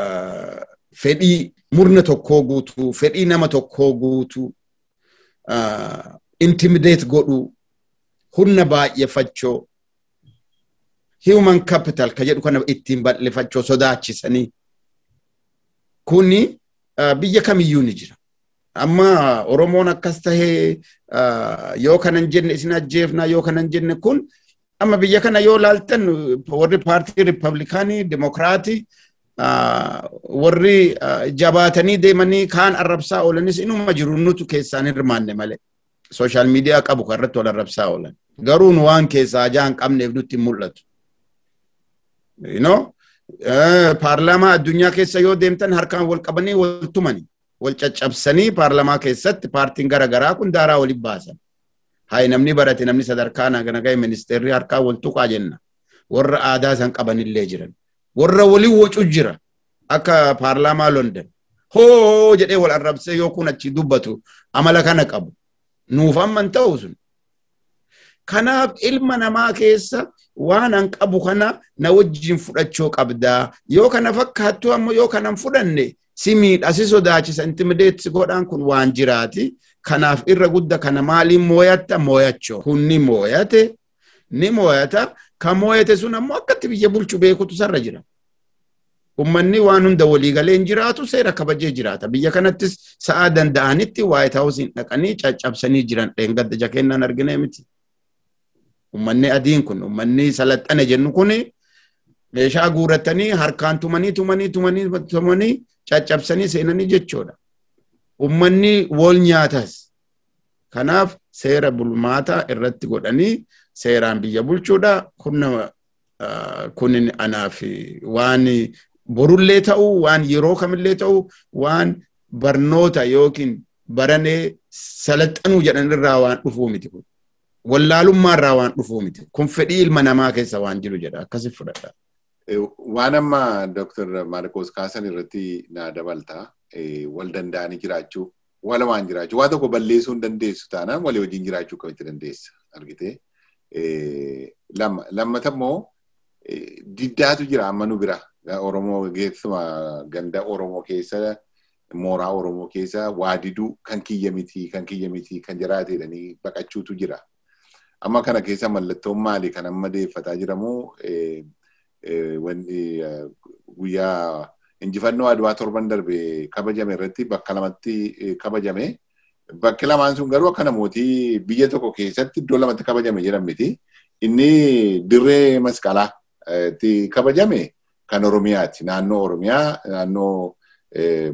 fedhii murna tokkoo guutuu fedhii nama tokkoo guutuu intimideet godhuu humna baay'effachoo human capital ka jedhu kana ittiin bal'ifachoo sodaachisanii. kuni biyya kamiyyuu ni jira. Amma Oromoon akkas tahee yoo kanan jenne isin ajjeefnaa yoo kanan jenne kun amma biyya kana yoo laaltan warri paartii rippaabilikaanii dimokiraatii warri jabaatanii deemanii kaan arrabsaa oolanis inuma jiru nutu keessaan hirmaanne malee sooshaal miidiyaa qabu kan irratti wal arrabsaa oolan garuu nu waan keessaa ajaa hin qabneef nutti mul'atu. You know? paarlaamaa addunyaa keessa yoo deemtan harkaan wal qabanii wal tumani wal caccabsanii paarlamaa keessatti paartiin garaagaraa kun daaraa waliif baasan. Haa namni barate namni sadarkaa naganagaa ministeerri harkaa wal tuqaa jenna. Warra aadaa san qabanillee jiran. Warra waliin wacu jira akka paarlaamaa London. Hoo jedhee wal arrabsee yoo kun achi dubbatu amala kana qabu. Nuuf amman ta'u sun. Kanaaf ilma namaa keessa waan an qabu kana na wajjin fudhachuu qabdaa yoo kana fakkaattu ammoo yoo kanan fudhanne si miidha si sodaachisa intimideeti godhaan kun waan jiraati kanaaf irra gudda kana maaliin mooyatta mooyacho kun ni mooyate ni mooyata ka mooyate sun ammoo akkatti biyya bulchu beekutu sarra jira. Uummanni waan hunda waliigaleen jiraatu seera kabajee jiraata. Biyya kanattis sa'aa danda'anitti waayit haawusiin dhaqanii caccabsanii jiran dheengadda jakeennan arginee miti. Uummanni adiin kun uummanni salaxxana jennu kun meeshaa guurratanii harkaan tumanii tumanii tumanii tumanii caccabsanii seenanii jechuudha. Uummanni wol nyaatas. Kanaaf seera bulmaataa irratti godhanii seeraan biyya bulchuudha. Kun anaaf waan borullee ta'u waan yeroo kamillee ta'u waan barnoota yookiin baranee salaxxanuu jedhan irraa waan dhufuu miti kun. wallaalummaarraa waan dhufuu miti. Kun fedhii ilma namaa keessa waan jiru jedha. Akkasii fudhadha. E, waan amma Dooktar Maarkoos Kaasan irratti naa dabaltaa e, wal danda'anii jiraachuu wala waan jiraachuu waa tokko balleessuu hin dandeessu taanaan walii wajjin jiraachuu kamitti dandeessa argitee. Lama lammata immoo e, diddaatu jira amma nu bira Oromoo geessuma ganda Oromoo keessa mooraa Oromoo keessa waa kan kiyya miti kan kiyya miti kan jiraatedhanii baqachuutu jira Amma kana keessa mallattoon maali kan amma deeffataa jiramu guyyaa eh, eh, eh, injifannoo Adwaa torban darbe kabajame irratti bakka lamatti kabajame. Bakki lamaan sun garuu akka namootii biyya tokko keessatti iddoo lamatti kabajame jedhan miti. Inni dirree masqalaa itti kabajame kan Oromiyaati. Naannoo Oromiyaa, naannoo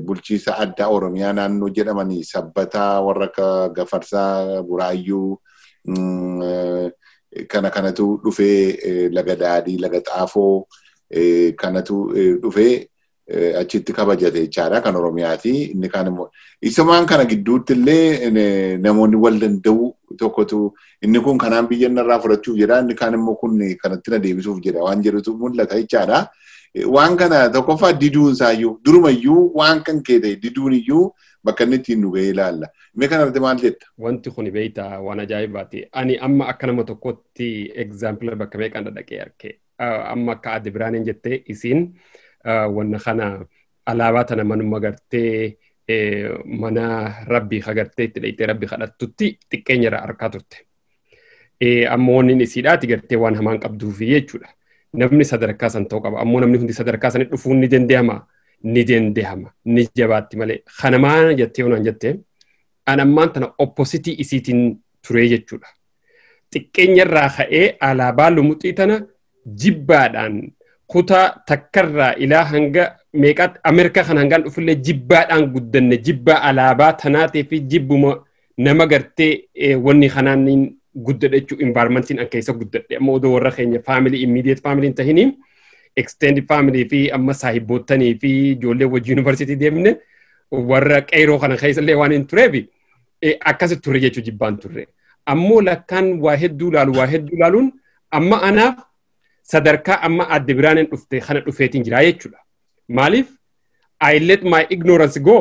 bulchiisa addaa Oromiyaa naannoo jedhamanii sabbataa warra akka Gafarsa, Buraayyuu, Mm, eh, kana kanatu dhufee eh, laga daadii, laga xaafoo eh, kanatu dhufee achitti kabajate jechaadha kan Oromiyaati. Inni kaan immoo ibsumaan kana gidduutti illee namoonni wal danda'u tokkotu inni kun kanaan biyya irraa fudhachuuf jedha inni kaan immoo kun kanatti na deebisuuf jedha waan jedhutu mul'ata jechaadha. Waan kana tokkoffaa diduun isaayyuu durumayyuu waan kan kee ta'e bakka inni ittiin nu ga'ee arde maal jetta? Wanti kun beeyta waan ajaa'ibaati. Ani amma akka nama tokkotti egzaampila bakka meeqaan dhadhaqee arkee ah, amma akka adde biraaniin jettee isiin ah, kana alaabaa tana manuma gartee eh, mana rabbii hagartee itti dheeytee rabbii kadhattutti xiqqeenyarraa arkaa turte. Eh, Ammoo wanni isiidhaati gartee waan hamaan qabduufi jechuudha. Namni sadarkaa san ta'uu qaba. Ammoo namni hundi sadarkaa dhufuun ni ni hama ni jabaatti malee kanamaa jettee yoonaan jettee an ammaan tana oppositii isiitiin turee jechuudha. Xiqqeenyarraa ka'ee alaabaa lumuxii tana jibbaadhaan kutaa takkarraa ilaa hanga meeqaatti Ameerikaa kan hangaan dhufullee jibbaadhaan guddanne jibbaa alaabaa tanaatee fi jibbuma nama gartee wanni kanaan guddadhe jechuudha. Envaarmantiin an keessa guddadhe odoo warra keenya extended family fi amma saahibboottanii fi ijoollee wajji yuunivarsiitii deemne warra qeyroo kana keessa illee waan hin tureef akkasi turre jechuu jibbaan turre. Ammoo lakkaan waa hedduu laalu waa hedduu laaluun amma anaaf sadarkaa amma adde biraan hin dhufte kana dhufeetiin jira jechuudha. Maaliif? I let my ignorance go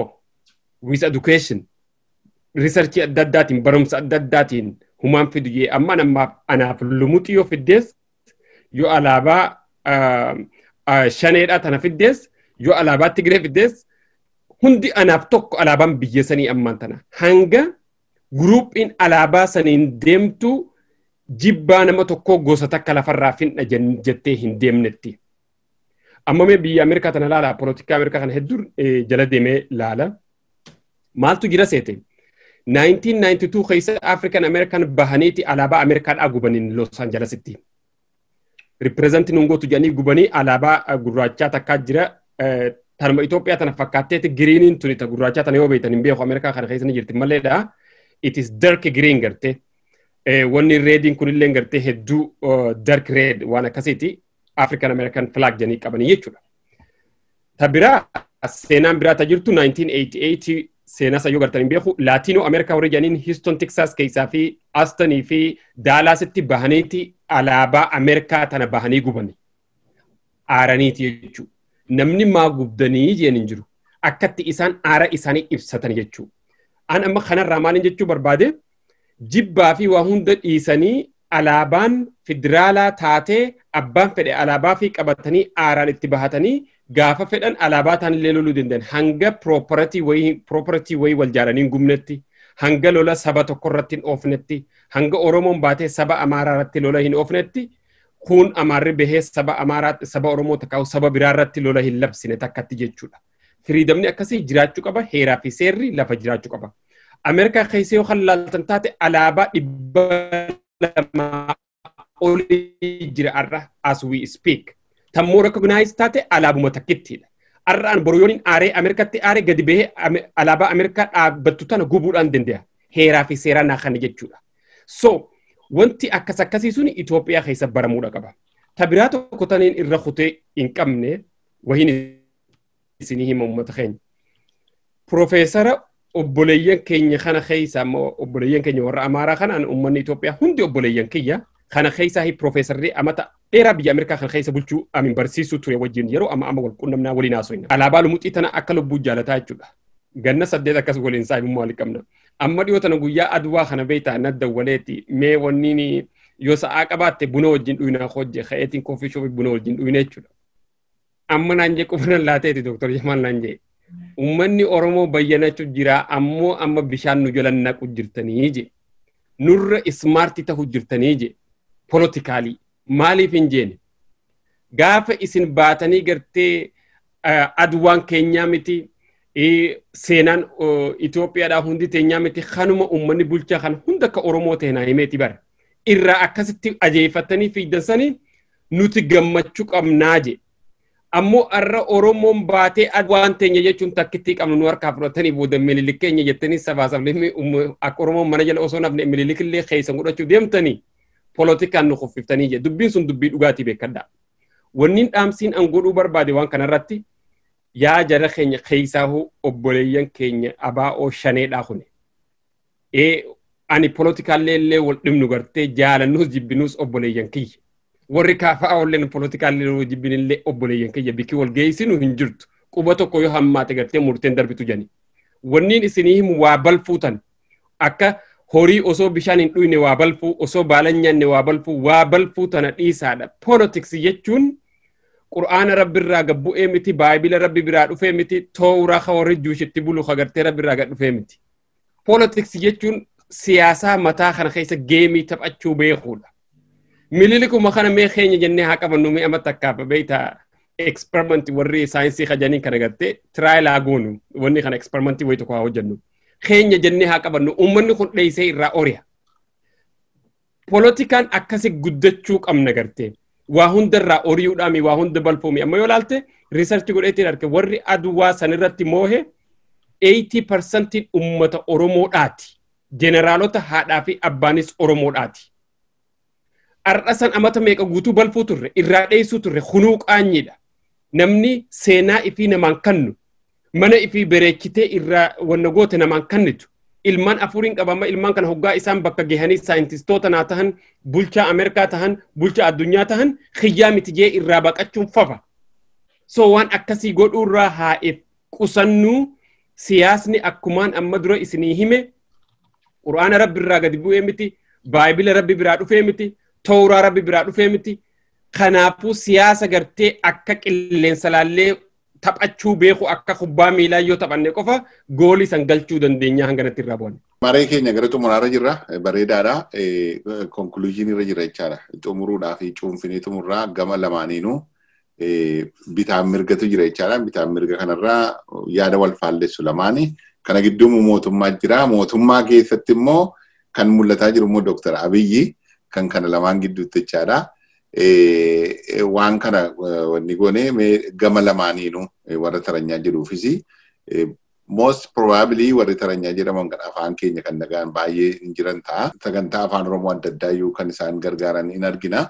with education. Researchii adda addaatiin barumsa adda addaatiin humaan fidu jee amma namaaf anaaf lumuti yoo fiddees yoo alaabaa shaneedha tana fiddees yoo alaabaatti giree fiddees hundi anaaf tokko alaabaan biyya sanii ammaan tana hanga guruuphiin alaabaa saniin deemtu jibbaa nama tokkoo gosa takka lafarraa finna jettee hin deemnetti. Ammame biyya Ameerikaa tana laala poolitikaa Ameerikaa kana hedduu jala deemee laala. Maaltu jira seete? 1992 keessa African American bahaniiti alaabaa Ameerikaa dhaagubanin Los Angelesitti. Ripireezantiin gootu jedhanii gubanii alaabaa eh, gurraachaa takkaa jira. Eh, tanuma Itoophiyaa tana fakkaatteeti giriiniin tuni ta gurraachaa tana yoo beektan hin beeku Ameerikaa kana keessa ni jirti malleedha. It is dark green gartee. Eh, wanni reediin kunillee gartee hedduu dark red waan akkasiiti. African American flag jedhanii qabanii jechuudha. Ta biraa seenaan biraa ta jirtu 1988 seenaa sayyoo gartan hin beeku Laatiinoo Ameerikaa warri jedhaniin Houston Texas keessaa fi Astanii fi Daalaasitti bahaniiti alaabaa Ameerikaa tana bahanii guban Aaraniiti jechuudha. Namni maa gubdanii jeen hin jiru. Akkatti isaan aara isaanii ibsatan jechuudha. An amma kanarraa maalin jechuu barbaade jibbaa fi waa hunda dhiisanii alaabaan federaalaa taatee abbaan fedhe alaabaa fi qabatanii aaraan itti bahatanii gaafa fedhan alaabaa taanillee loluu danda'an hanga piroopartii wayii wal jaalanii gumnetti. hanga lola saba tokko irratti ofnetti hanga oromoon baatee saba amaaraa irratti lola hin oofnetti kun amaarri bahee saba amaaraa saba oromoo saba biraa irratti lola hin labsine takkatti jechuudha. Firiidamni akkasii jiraachuu qaba heeraa fi seerri lafa jiraachuu qaba. Ameerikaa keessee yoo halaaltan taate alaabaa dhibba lamaa jira har'a as we taate alaabuma takkittiidha. har'aan boroyooniin aaree Ameerikatti aaree gadi bahee alaabaa Ameerikaa dhaabbattu tana gubuudhaan danda'a. Heeraa fi seeraa naa kana jechuudha. So wanti akkas akkasii sun Itoophiyaa keessa baramuudha qaba. Tabiraa tokko irra kutee hin qabne wahiin isinii hima uummata keenya. Profeesara obboleeyyan keenya kana keessa obboleeyyan keenya warra Amaaraa kanaan uummanni Itoophiyaa hundi obboleeyyan kiyya kana keessaa profeesarri amata dheeraa biyya Ameerikaa kan keessa bulchuu amin barsiisuu ture wajjin yeroo amma amma walquunnamnaa waliin haasofna. Alaabaa lumuxii tana akka lubbuu jaalataa jechuudha. Ganna saddeet akkas waliin saayimummaa waliin qabna. Amma dhiyoo tana guyyaa aduwaa kana beektaa nadda waleeti mee wanniin yoo sa'aa qabaatte buna wajjin dhuyinaa hojje ka'eetiin kooffii shoofi buna wajjin dhuyina jechuudha. Amma naan jee quba nan laateeti dooktor Jamaal naan jee. Uummanni Oromoo bayyanachuuf jira ammoo amma bishaan nu jalan jirtanii maaliif hin jeene gaafa isin baatanii gartee eh, aduwaan keenyaa miti seenaan Itoophiyaadhaa hundi teenyaa miti kanuma uummanni bulchaa kan hunda akka Oromoo teenaa himeeti bara irraa akkasitti ajeeffatanii fiigdansanii nuti gammachuu qabnaa jedhe. Ammoo har'a Oromoon baatee waan teenya jechuun takkittii qabnu nu harkaa fudhatanii booda mililikkeenya jettanii sabaa sableemmi akka Oromoon mana jala osoo nafne mililikillee keessa godhachuu deemtanii. poolotikaan nu kuffiftan ija dubbiin sun dubbii dhugaatii beekadha wanniin dhaamsiin an godhuu barbaade waan kanarratti yaa jara keenya keeysaahu obboleeyyan keenya abaa'oo shaneedhaa kune ee ani poolotikaanlee illee wal dhimnu gartee jaalannuus jibbinuus obboleeyyan kiyya warri kaafa'aa olleen poolotikaanlee wal jibbinillee obboleeyyan kiyya bikki wal geessinu hin jirtu quba tokko yoo hammaate gartee murteen darbitu jani wanniin isinii himu waa balfuutan akka horii osoo bishaan hin dhuyne waa balfuu osoo baalan nyaanne waa balfuu waa balfuu tana dhiisaadha poolitiksii jechuun qur'aana rabbi irraa gabbu'ee miti baayibila rabbi biraa dhufee miti tooraa warri juushitti bulu hagartee rabbi irraa gad dhufee miti poolitiksii jechuun siyaasaa mataa kana keessa geemii taphachuu beekuudha mililikuma kana mee keenya jennee haa qabannu mee amma takkaaf beeytaa eksperimenti warri saayinsii kajaniin kana gartee tiraayilaa goonu wanni kana eksperimentii wayi tokko haa keenya jennee haa qabannu uummanni kun dheeysee irraa ori'a. Poolotikaan akkasi guddachuu qabna gartee waa hundarraa ori'uudhaami waa hunda balfoomii amma yoo ilaalte riisarchi godheetiin arge warri aduwaa sanirratti moohe 80% uummata Oromoodhaati. Jeneraalota haadhaa fi abbaanis Oromoodhaati. Har'a san amata meeqa guutuu balfuu turre irraa dheessuu turre hunuu qaanyiidha. Namni seenaa ifii namaan kannu mana ifi bereekkitee irraa wanna goote namaan kannitu ilmaan afuriin qabama ilmaan kana hoggaa isaan bakka gehanii saayintistoota naa tahan bulchaa ameerikaa tahan bulchaa addunyaa tahan khiyyaa miti jee irraa baqachuun fafa so waan akkasii godhuurraa haa qusannuu siyaasni akkumaan amma dura isinii hime qur'aana rabbi irraa gadi bu'ee miti baayibila rabbi biraa dhufee miti tooraa rabbi biraa dhufee miti kanaafuu siyaasa gartee akka qilleensa laallee taphachuu beeku akka kubbaa miilaa yoo taphanne qofa goolii san galchuu dandeenya hanganatti irraa bu'an. Maree keenya gara xumuraarra jirra. Bareedaadha. Konkuluujiin e, irra jirra jechaadha. Xumuruudhaa fi cuunfinee xumurraa gama lamaaniinuu e, bitaan mirgatu jira jechaadha. Bitaan mirga kanarraa yaada wal faallessu lamaani. Kana gidduummoo mootummaa jira. Mootummaa keessatti immoo kan mul'ataa jiru immoo Dooktar Abiyyi kan kana lamaan gidduutti jechaadha. E, e waan kana wanni e, goonee gama lamaaniinuu warra taranyaa jiruufis most probably warri taranyaa jedhaman kan afaan keenya kan nagaan baay'ee hin jiran ta'a. Sagantaa afaan Oromoo adda addaa kan isaan gargaaran hin argina.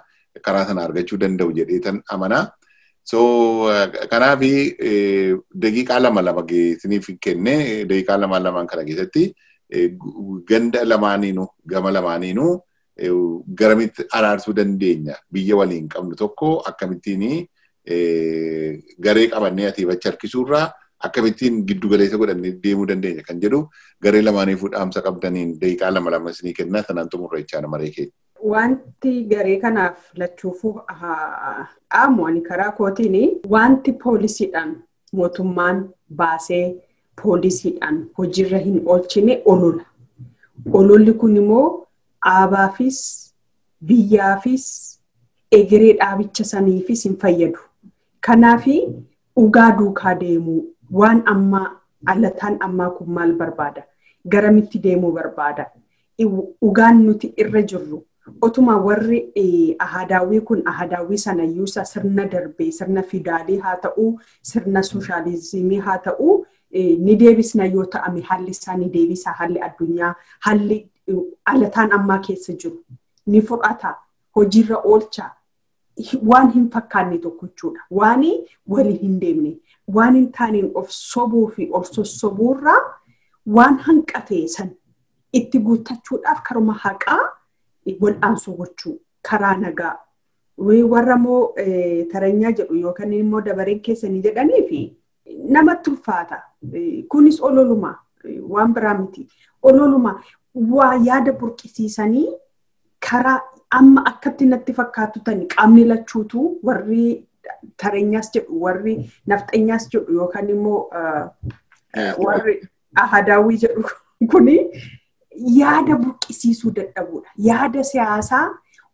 Karaa sana argachuu danda'u jedheetan amanaa. So eh, kanaaf daqiiqaa lama lama geessiniif kenne daqiiqaa lama lamaan kana keessatti ganda lamaaniinuu gama lamaaniinuu garamitti araarsuu dandeenya biyya waliin qabnu tokko akkamittiin eh, garee qabannee atiifachi harkisuurraa akkamittiin giddugaleessa godhannee deemuu dandeenya kan jedhu garee lamaaniifuu dhaamsa qabdaniin da'iiqaa lama lama kenna kennaa sanaan xumurrechaana maree Wanti garee kanaaf lachuufuu dhaamu karaa kootiin wanti poolisiidhaan mootummaan baasee poolisiidhaan hojiirra hin olchine olula. Ololli kun immoo Abaafis, biyyaafis egeree dhaabicha saniifis hin fayyadu. Kanaafi ugaa duukaa deemuu waan ammaa alataan ammaa kun maal barbaada? Garamitti deemuu barbaada? Ugaan nuti irra jirru otuma warri ahadaawwii kun ahadaawwii sanayyuu sirna darbee sirna fidaalii haa ta'u, sirna sooshaalizimii haa ta'u ni deebisna yoo ta'ame haalli isaa ni deebisa haalli addunyaa haalli alataan ammaa keessa jiru ni fudhata hojiirra oolcha waan hin fakkaanne tokko jechuudha. Waani waliin hin deemne waan hin of sobuu fi of sossobuurraa waan hanqate san itti guuttachuudhaaf karuma haqaa wal'aansuu gochuu karaa nagaa warra moo e, taranyaa jedhu yookaan immoo dabareen keessanii jedhaniifi namatti ulfaata. E, kunis ololuma e, waan biraa miti. Ololuma waa yaada burqisiisanii karaa amma akkatti natti fakkaatu qaamni lachuutu warri tareenyaas jedhu warri nafxeenyaas jedhu yookaan immoo warri ahadaawwii jedhu kuni yaada burqisiisuu dadhabudha. Yaada siyaasaa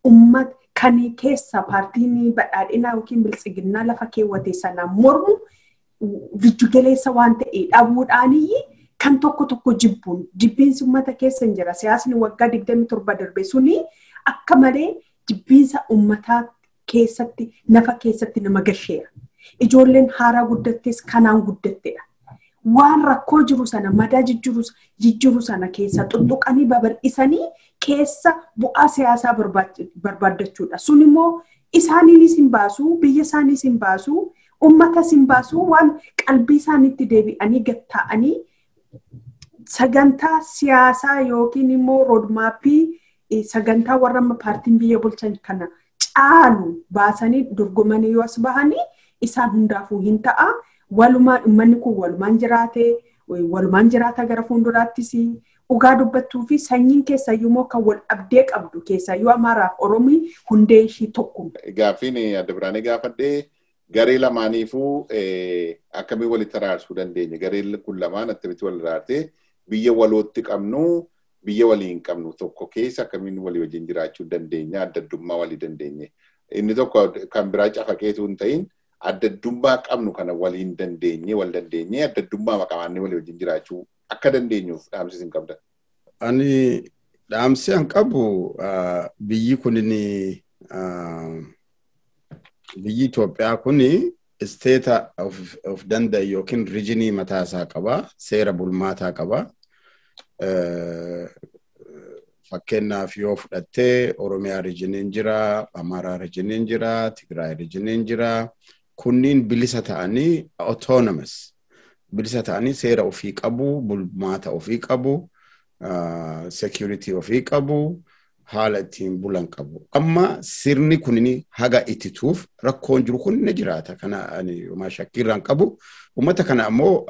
uummata kan keessa paartiin badhaadhinaa yookiin biltsiginnaa lafa keewwate sana mormu gijjugaleessa waan ta'e dhabuudhaanii kan tokko tokko jibbuun jibbiinsi uummata keessa hin jira siyaasni waggaa 27 darbe suni akka malee jibbiinsa uummataa keessatti nafa keessatti nama gasheera. Ijoolleen haaraa guddattes kanaan guddatteedha. Waan rakkoo jiru sana madaa jijjiru sana keessa xunxuqanii babal'isanii keessa bu'aa siyaasaa barbaaddachuudha. Sun immoo isaaniinis hin baasuu, biyya isaaniis hin baasuu, uummatas hin baasuu waan qalbii isaaniitti deebi'anii gattaa'anii sagantaa siyaasaa yookiin immoo roodmaappii sagantaa warra amma paartiin biyya bulchan kana caalu baasanii dorgomanii yoo as bahanii isaan hundaafuu hin ta'a. Walumaan uummanni kun walumaan jiraatee walumaan jiraata gara fuulduraattis dhugaa dubbattuu fi sanyiin keessayyuu immoo kan wal abdee qabdu keessayyuu Amaaraaf Oromii hundee ishii tokkuma. Gaaffiin adda biraanii gaafadhee. garee lamaaniifuu eh, akkamiin walitti araarsuu dandeenya? garee kun lamaan akkamitti wal biyya walootti qabnu biyya walii qabnu tokko keessa akkamiin walii wajjin jiraachuu dandeenya adda addummaa walii dandeenye. Inni tokko kan biraa cafaqeetu hin ta'in adda qabnu kana waliin dandeenye wal dandeenye ada addummaa maqaamaannee walii wajjin jiraachuu akka dandeenyuuf dhaamsi qabda. Ani dhaamsi an qabu ah, biyyi kun biyyi Itoophiyaa kuni isteeta of danda'e yookiin rijinii mataasaa qabaa, seera bulmaataa qabaa. Fakkeenyaaf yoo fudhattee Oromiyaa rijiniin jira, Amaraa rijiniin jira, Tigraay rijinin jiraa. kunnin bilisa ta'anii autonomous bilisa ta'anii seera ofii qabu, bulmaata ofii qabu, security ofii qabu. haala ittiin bulan qabu. Amma sirni kun haga itituuf rakkoon jiru kun ni jiraata. Kana ani homaa shakkiirraan qabu. Uummata kana ammoo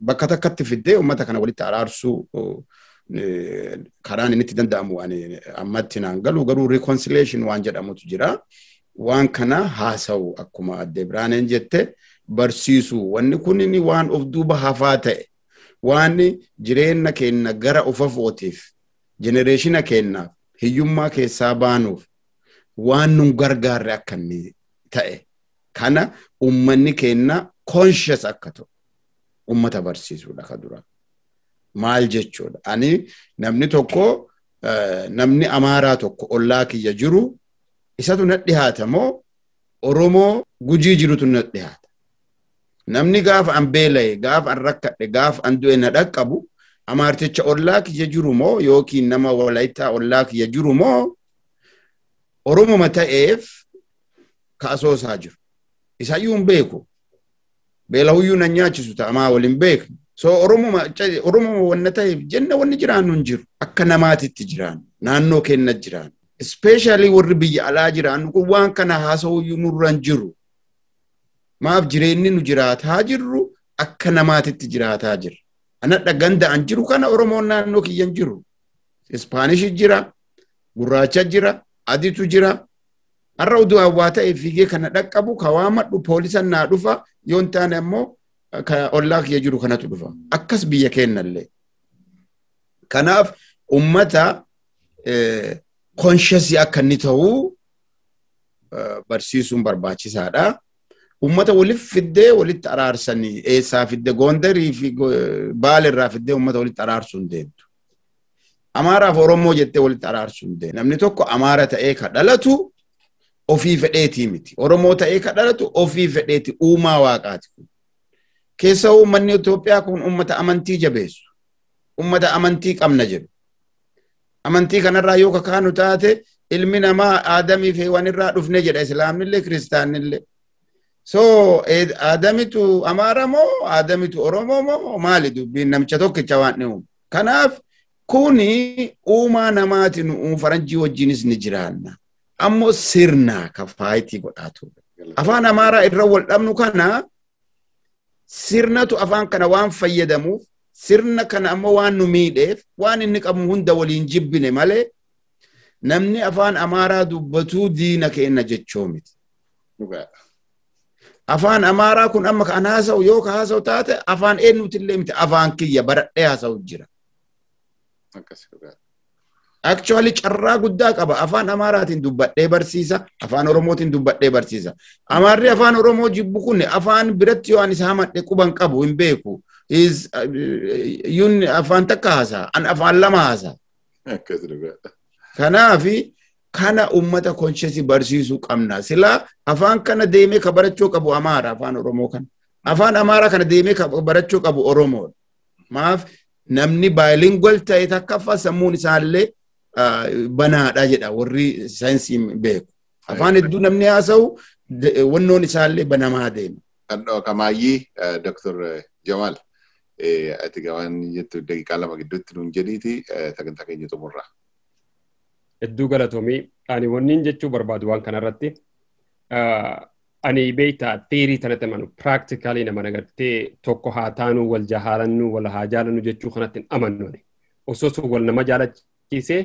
bakka takkatti fiddee uummata kana walitti araarsuu e, karaan inni itti danda'amu ani ammatti naan galu garuu reconciliation waan jedhamutu jira. Waan kana haasa'u akkuma addee Biraaneen jette barsiisu wanni kun waan of duuba hafaa ta'e waan jireenya keenya gara ofa footiif jenereeshina keennaaf hiyyummaa keessaa baanuuf waan nu gargaarre akka inni ta'e kana ummanni keenna koonshiyas akka ta'u ummata barsiisuudha ka dura. Maal jechuudha? Ani namni tokko eh, namni amaaraa tokko ollaa kiyya jiru isatun na dhiyaata moo Oromoo gujii tun na Namni gaafa an beela'e, gaafa an rakkadhe, gaafa an du'e na dhaqqabu Amaarticha ollaa kiyya jiru moo yookiin nama walaayittaa ollaa kiyya jiru moo Oromuma ta'eef kaasoosaa jiru. Isaayyuu hin beeku. Beelahuyyuu nan nyaachisu ta'amaa waliin beeka. So Oromuma Oromuma wanna ta'eef jenna wanni jiraannu hin jiru. Akka namaatitti jiraannu. Naannoo kenna jiraannu. Ispeeshaalii warri biyya alaa jiraannu kun waan kana haasawuyyuu nurra hin jiru. Maaf jireenyi nu jiraataa jirru akka namaatitti jiraataa jirra. anadha ganda'an jiru kana Oromoon naannoo kiyyan jiru. Ispaanishi jira, gurraacha jira, aditu jira. Har'a utuu hawwaa ta'e fiigee kana dhaqqabu kawaamadhu poolisan naa dhufa yoon taane ammoo eh, ka ollaa kiyya jiru kanatu dhufa. Akkas biyya kennallee. Kanaaf ummata konshasii eh, akka inni ta'uu eh, barsiisuun barbaachisaadha. Uummata waliif fiddee walitti araarsanii eessaa fiddee goondarii fi baalirraa fiddee uummata walitti araarsu hin deemtu. Amaaraaf Oromoo jettee walitti araarsu hin Namni tokko Amaara ta'ee ka ofii fedheetii miti. Oromoo ta'ee ka dhalatu ofii fedheeti uumaa waaqaati kun. Keessa uummanni Itoophiyaa kun uummata amantii jabeessu. Uummata amantii qabna jedhu. Amantii kanarraa yoo kakaanu taate ilmi namaa aadamii fi waan irraa dhufne jedha kiristaanillee. So aadamitu Amaara moo aadamitu Oromoo moo maali dubbiin namicha tokkicha waan dhi'u? Um. Kanaaf kuni uumaa namaatiin uumuu faranjii wajjinis ni jiraanna. Ammoo sirna kan faayitii godhaatu. Afaan Amaaraa irra wal dhabnu kana sirnatu afaan kana waan fayyadamuuf sirna kana ammoo waan nu miidheef waan inni qabu hunda waliin jibbine malee namni afaan Amaaraa dubbatuu diina kenna jechoo afaan amaaraa kun amma kan haasa'u yoo ka haasa'u taate afaan eenyuuti illee miti afaan kiyya baradhee haasa'u jira. Akchuwaali carraa guddaa qaba afaan amaaraatiin dubbadhee barsiisa afaan oromootiin dubbadhee barsiisa. Amaarri afaan oromoo jibbu kun afaan biratti yoo anis isaa madhee quban qabu hin beeku. Yuun afaan takka haasa'a an afaan lama haasa'a. Kanaafi kana ummata konshesii barsiisuu qabna. Silaa afaan kana deemee ka barachuu qabu Amaara afaan Oromoo kana. Afaan Amaara kana deemee ka barachuu qabu Oromoodha. Maaf namni baayilingwal ta'e takka faa sammuun isaallee banaadha jedha warri saayinsiin beeku. Afaan hedduu namni haasa'u wannoon isaallee banamaa deema. Kamaayyii Dr. Jamal ati gabaan jettu daqiiqaa lama gidduutti nuun jedhiiti hedduu galatomii ani wanniin jechuu barbaadu waan kana irratti ani beektaa tiirii tanatti amanu piraaktikaali nama nagartee tokko haa taanuu wal jaalannu wal haa jaalannu jechuu kanatti hin amannu osoo sun wal nama jaalachiisee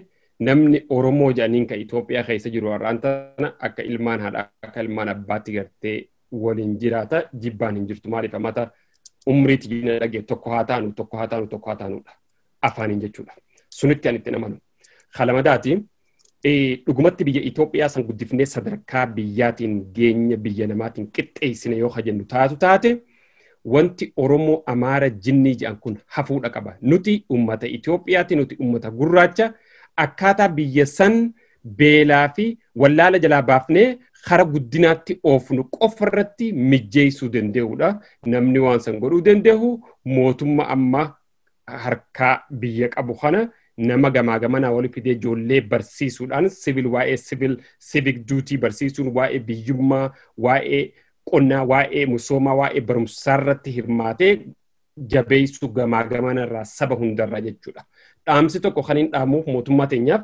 namni Oromoo jedhaniin kan Itoophiyaa keessa jiru har'aan tana akka ilmaan haadha akka ilmaan abbaatti gartee waliin jiraata jibbaan hin jirtu maaliif amata umriitti jireenya dhagee tokko haa taanu tokko haa taanu tokko haa afaaniin jechuudha sunitti ani itti amanu. kalamadaati. Dhugumatti biyya Itoophiyaa san guddifnee sadarkaa biyyaatiin geenya biyya namaatiin qixxeessine yoo jennu taatu taate wanti Oromoo Amaara jinnii jedhan kun hafuudha qaba. Nuti uummata Itoophiyaati nuti uummata gurraacha akkaataa biyya san beelaa fi wallaala jalaa baafnee kara guddinaatti oofnu qofa irratti mijjeessuu danda'udha. Namni waan san godhuu danda'u mootummaa amma harkaa biyya qabu kana nama gamaa gamanaa wali fidee ijoollee barsiisuudhaan sibil waa'ee sibil sivik duutii barsiisuun waa'ee biyyummaa waa'ee qonnaa waa'ee musoomaa waa'ee barumsaa irratti hirmaatee jabeessu gamaa gamanarraa saba hundarraa jechuudha. Dhaamsi tokko kan hin dhaamuuf mootummaa teenyaaf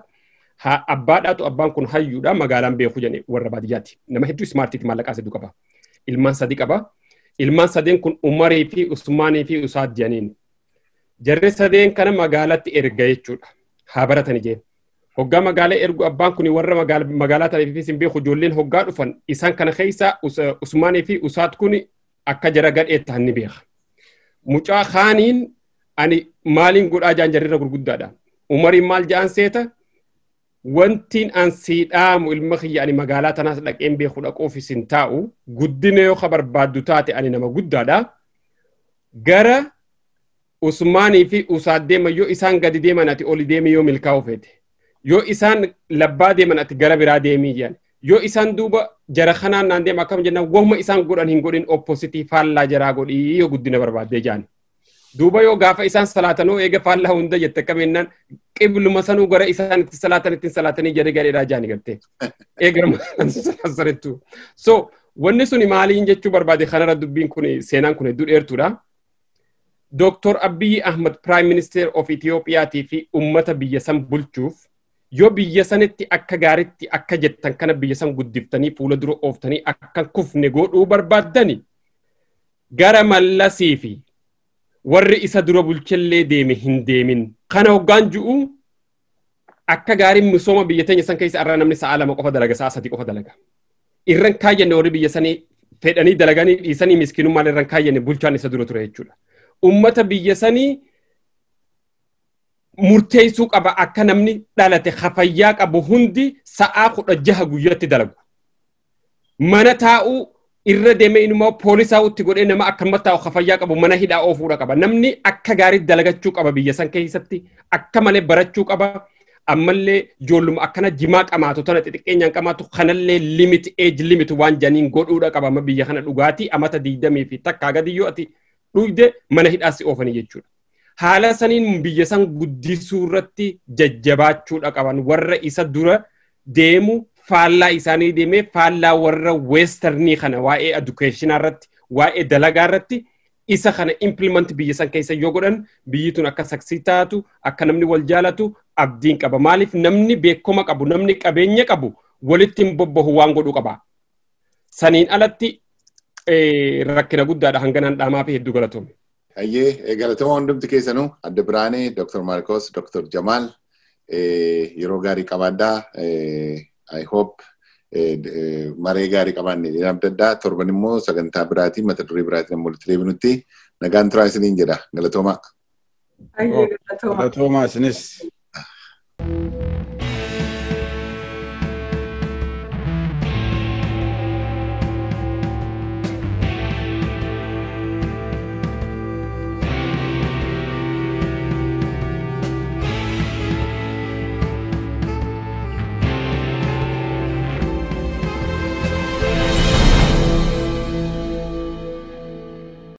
abbaadhaatu abbaan kun hayyuudha magaalaan beeku jedhe warra baadiyyaati. Nama hedduu ismaartiitti maallaqaa hedduu qaba. Ilmaan sadii qaba. Ilmaan sadeen kun Umarii fi Usmaanii fi Usaad jedhaniin jarri sadeen kana magaalatti erga jechuudha haa baratan ijeen hoggaa magaalaa ergu abbaan kun warra magaalaa taniifis hin beeku ijoolleen hoggaa dhufan isaan kana keessa usmaanii fi usaat kun akka jara gadheetta ni beeka mucaa kaaniin ani maaliin godhaa jaan jarrira gurguddaadha umariin maal jaan seeta wantiin an siidhaamu ilma kiyya ani magaalaa tanaas dhaqeen beeku dhaqoofiis hin taa'u guddina yoo barbaaddu taate ani nama guddaadha gara Usmaanii fi Usaad yoo isaan gadi deeman ati oli deemi yoo milkaa'u fedhe. Yoo isaan labbaa deeman ati gara biraa deemii jedhan. Yoo isaan duuba jara kanaan naan deema akkam jennaan wahuma isaan godhan hin godhin oppositii faallaa jaraa godhii yoo guddina barbaaddee jedhan. Duuba yoo gaafa isaan salaatanuu eega faallaa hunda jette akkaminnaan qibluma sanuu gara isaan ittiin salaatan ittiin salaatanii jedhee gadheedhaa jaani gartee. Eegaruma salaasarettu. So wanni suni maaliin jechuu barbaade kanarra dubbiin kun seenaan kun hedduu dheertuudha. Dooktor Abiyyi Ahmad Piraayim Ministeer of Itiyoophiyaatii fi uummata biyya san bulchuuf yoo biyya sanitti akka gaaritti akka jettan kana biyya san guddiftanii fuula dura ooftanii akka kufne godhuu barbaaddani gara mallasii fi warri isa dura bulchellee deeme hin deemin. Kana hoggaan ju'u akka gaariin misooma biyya teenya san keessa irraa namni sa'a lama qofa dalaga sa'a sadi qofa dalaga. Irran kaayyanne warri biyya sanii fedhanii dalaganii dhiisanii miskiinummaan irran kaayyanne bulchaan isa dura ture jechuudha. ummata biyya sanii murteessuu qaba akka namni dhalate hafayyaa qabu hundi sa'a kudha jaha guyyaatti dalagu. Mana taa'uu irra deemee inumaa poolisaa itti godhee nama akkama taa'u hafayyaa qabu mana hidhaa oofuudha qaba. Namni akka gaarii dalagachuu qaba biyya san keessatti akka malee barachuu qaba. Ammallee ijoolluma akkana jimaa qamaatu tana xixiqqeenyaan qamaatu kanallee limit eej limit waan janiin godhuudha qaba Amma biyya kana dhugaatii amata digdamii fi takkaa gadi yoo ati dhugde mana hidhaas ofanii jechuudha. Haala saniin biyya san guddisuu irratti jajjabaachuudha qaban warra isa dura deemu faallaa isaanii deemee faallaa warra weesternii kana waa'ee edukeeshinaa irratti waa'ee dalagaa irratti isa kana implement biyya san keessa yoo godhan biyyi tun akka saksii taatu akka namni wal abdiin qaba maaliif namni beekoma qabu namni qabeenya qabu walitti hin waan godhu qaba. Saniin alatti Eh, rakkina guddaadha hanganaan dhaamaaf hedduu galatoome. Hayyee eh, galatama hundumti keessanuu adda Biraanee, Dr. Marcos, Dr. Jamaal eh, yeroo gaarii qabaaddaa I hope maree gaarii qabaanne abdaddaa torban immoo sagantaa biraatii mata duree biraatiin immoo walitti deebinutti nagaan turaan isiniin jedha galatooma. Oh,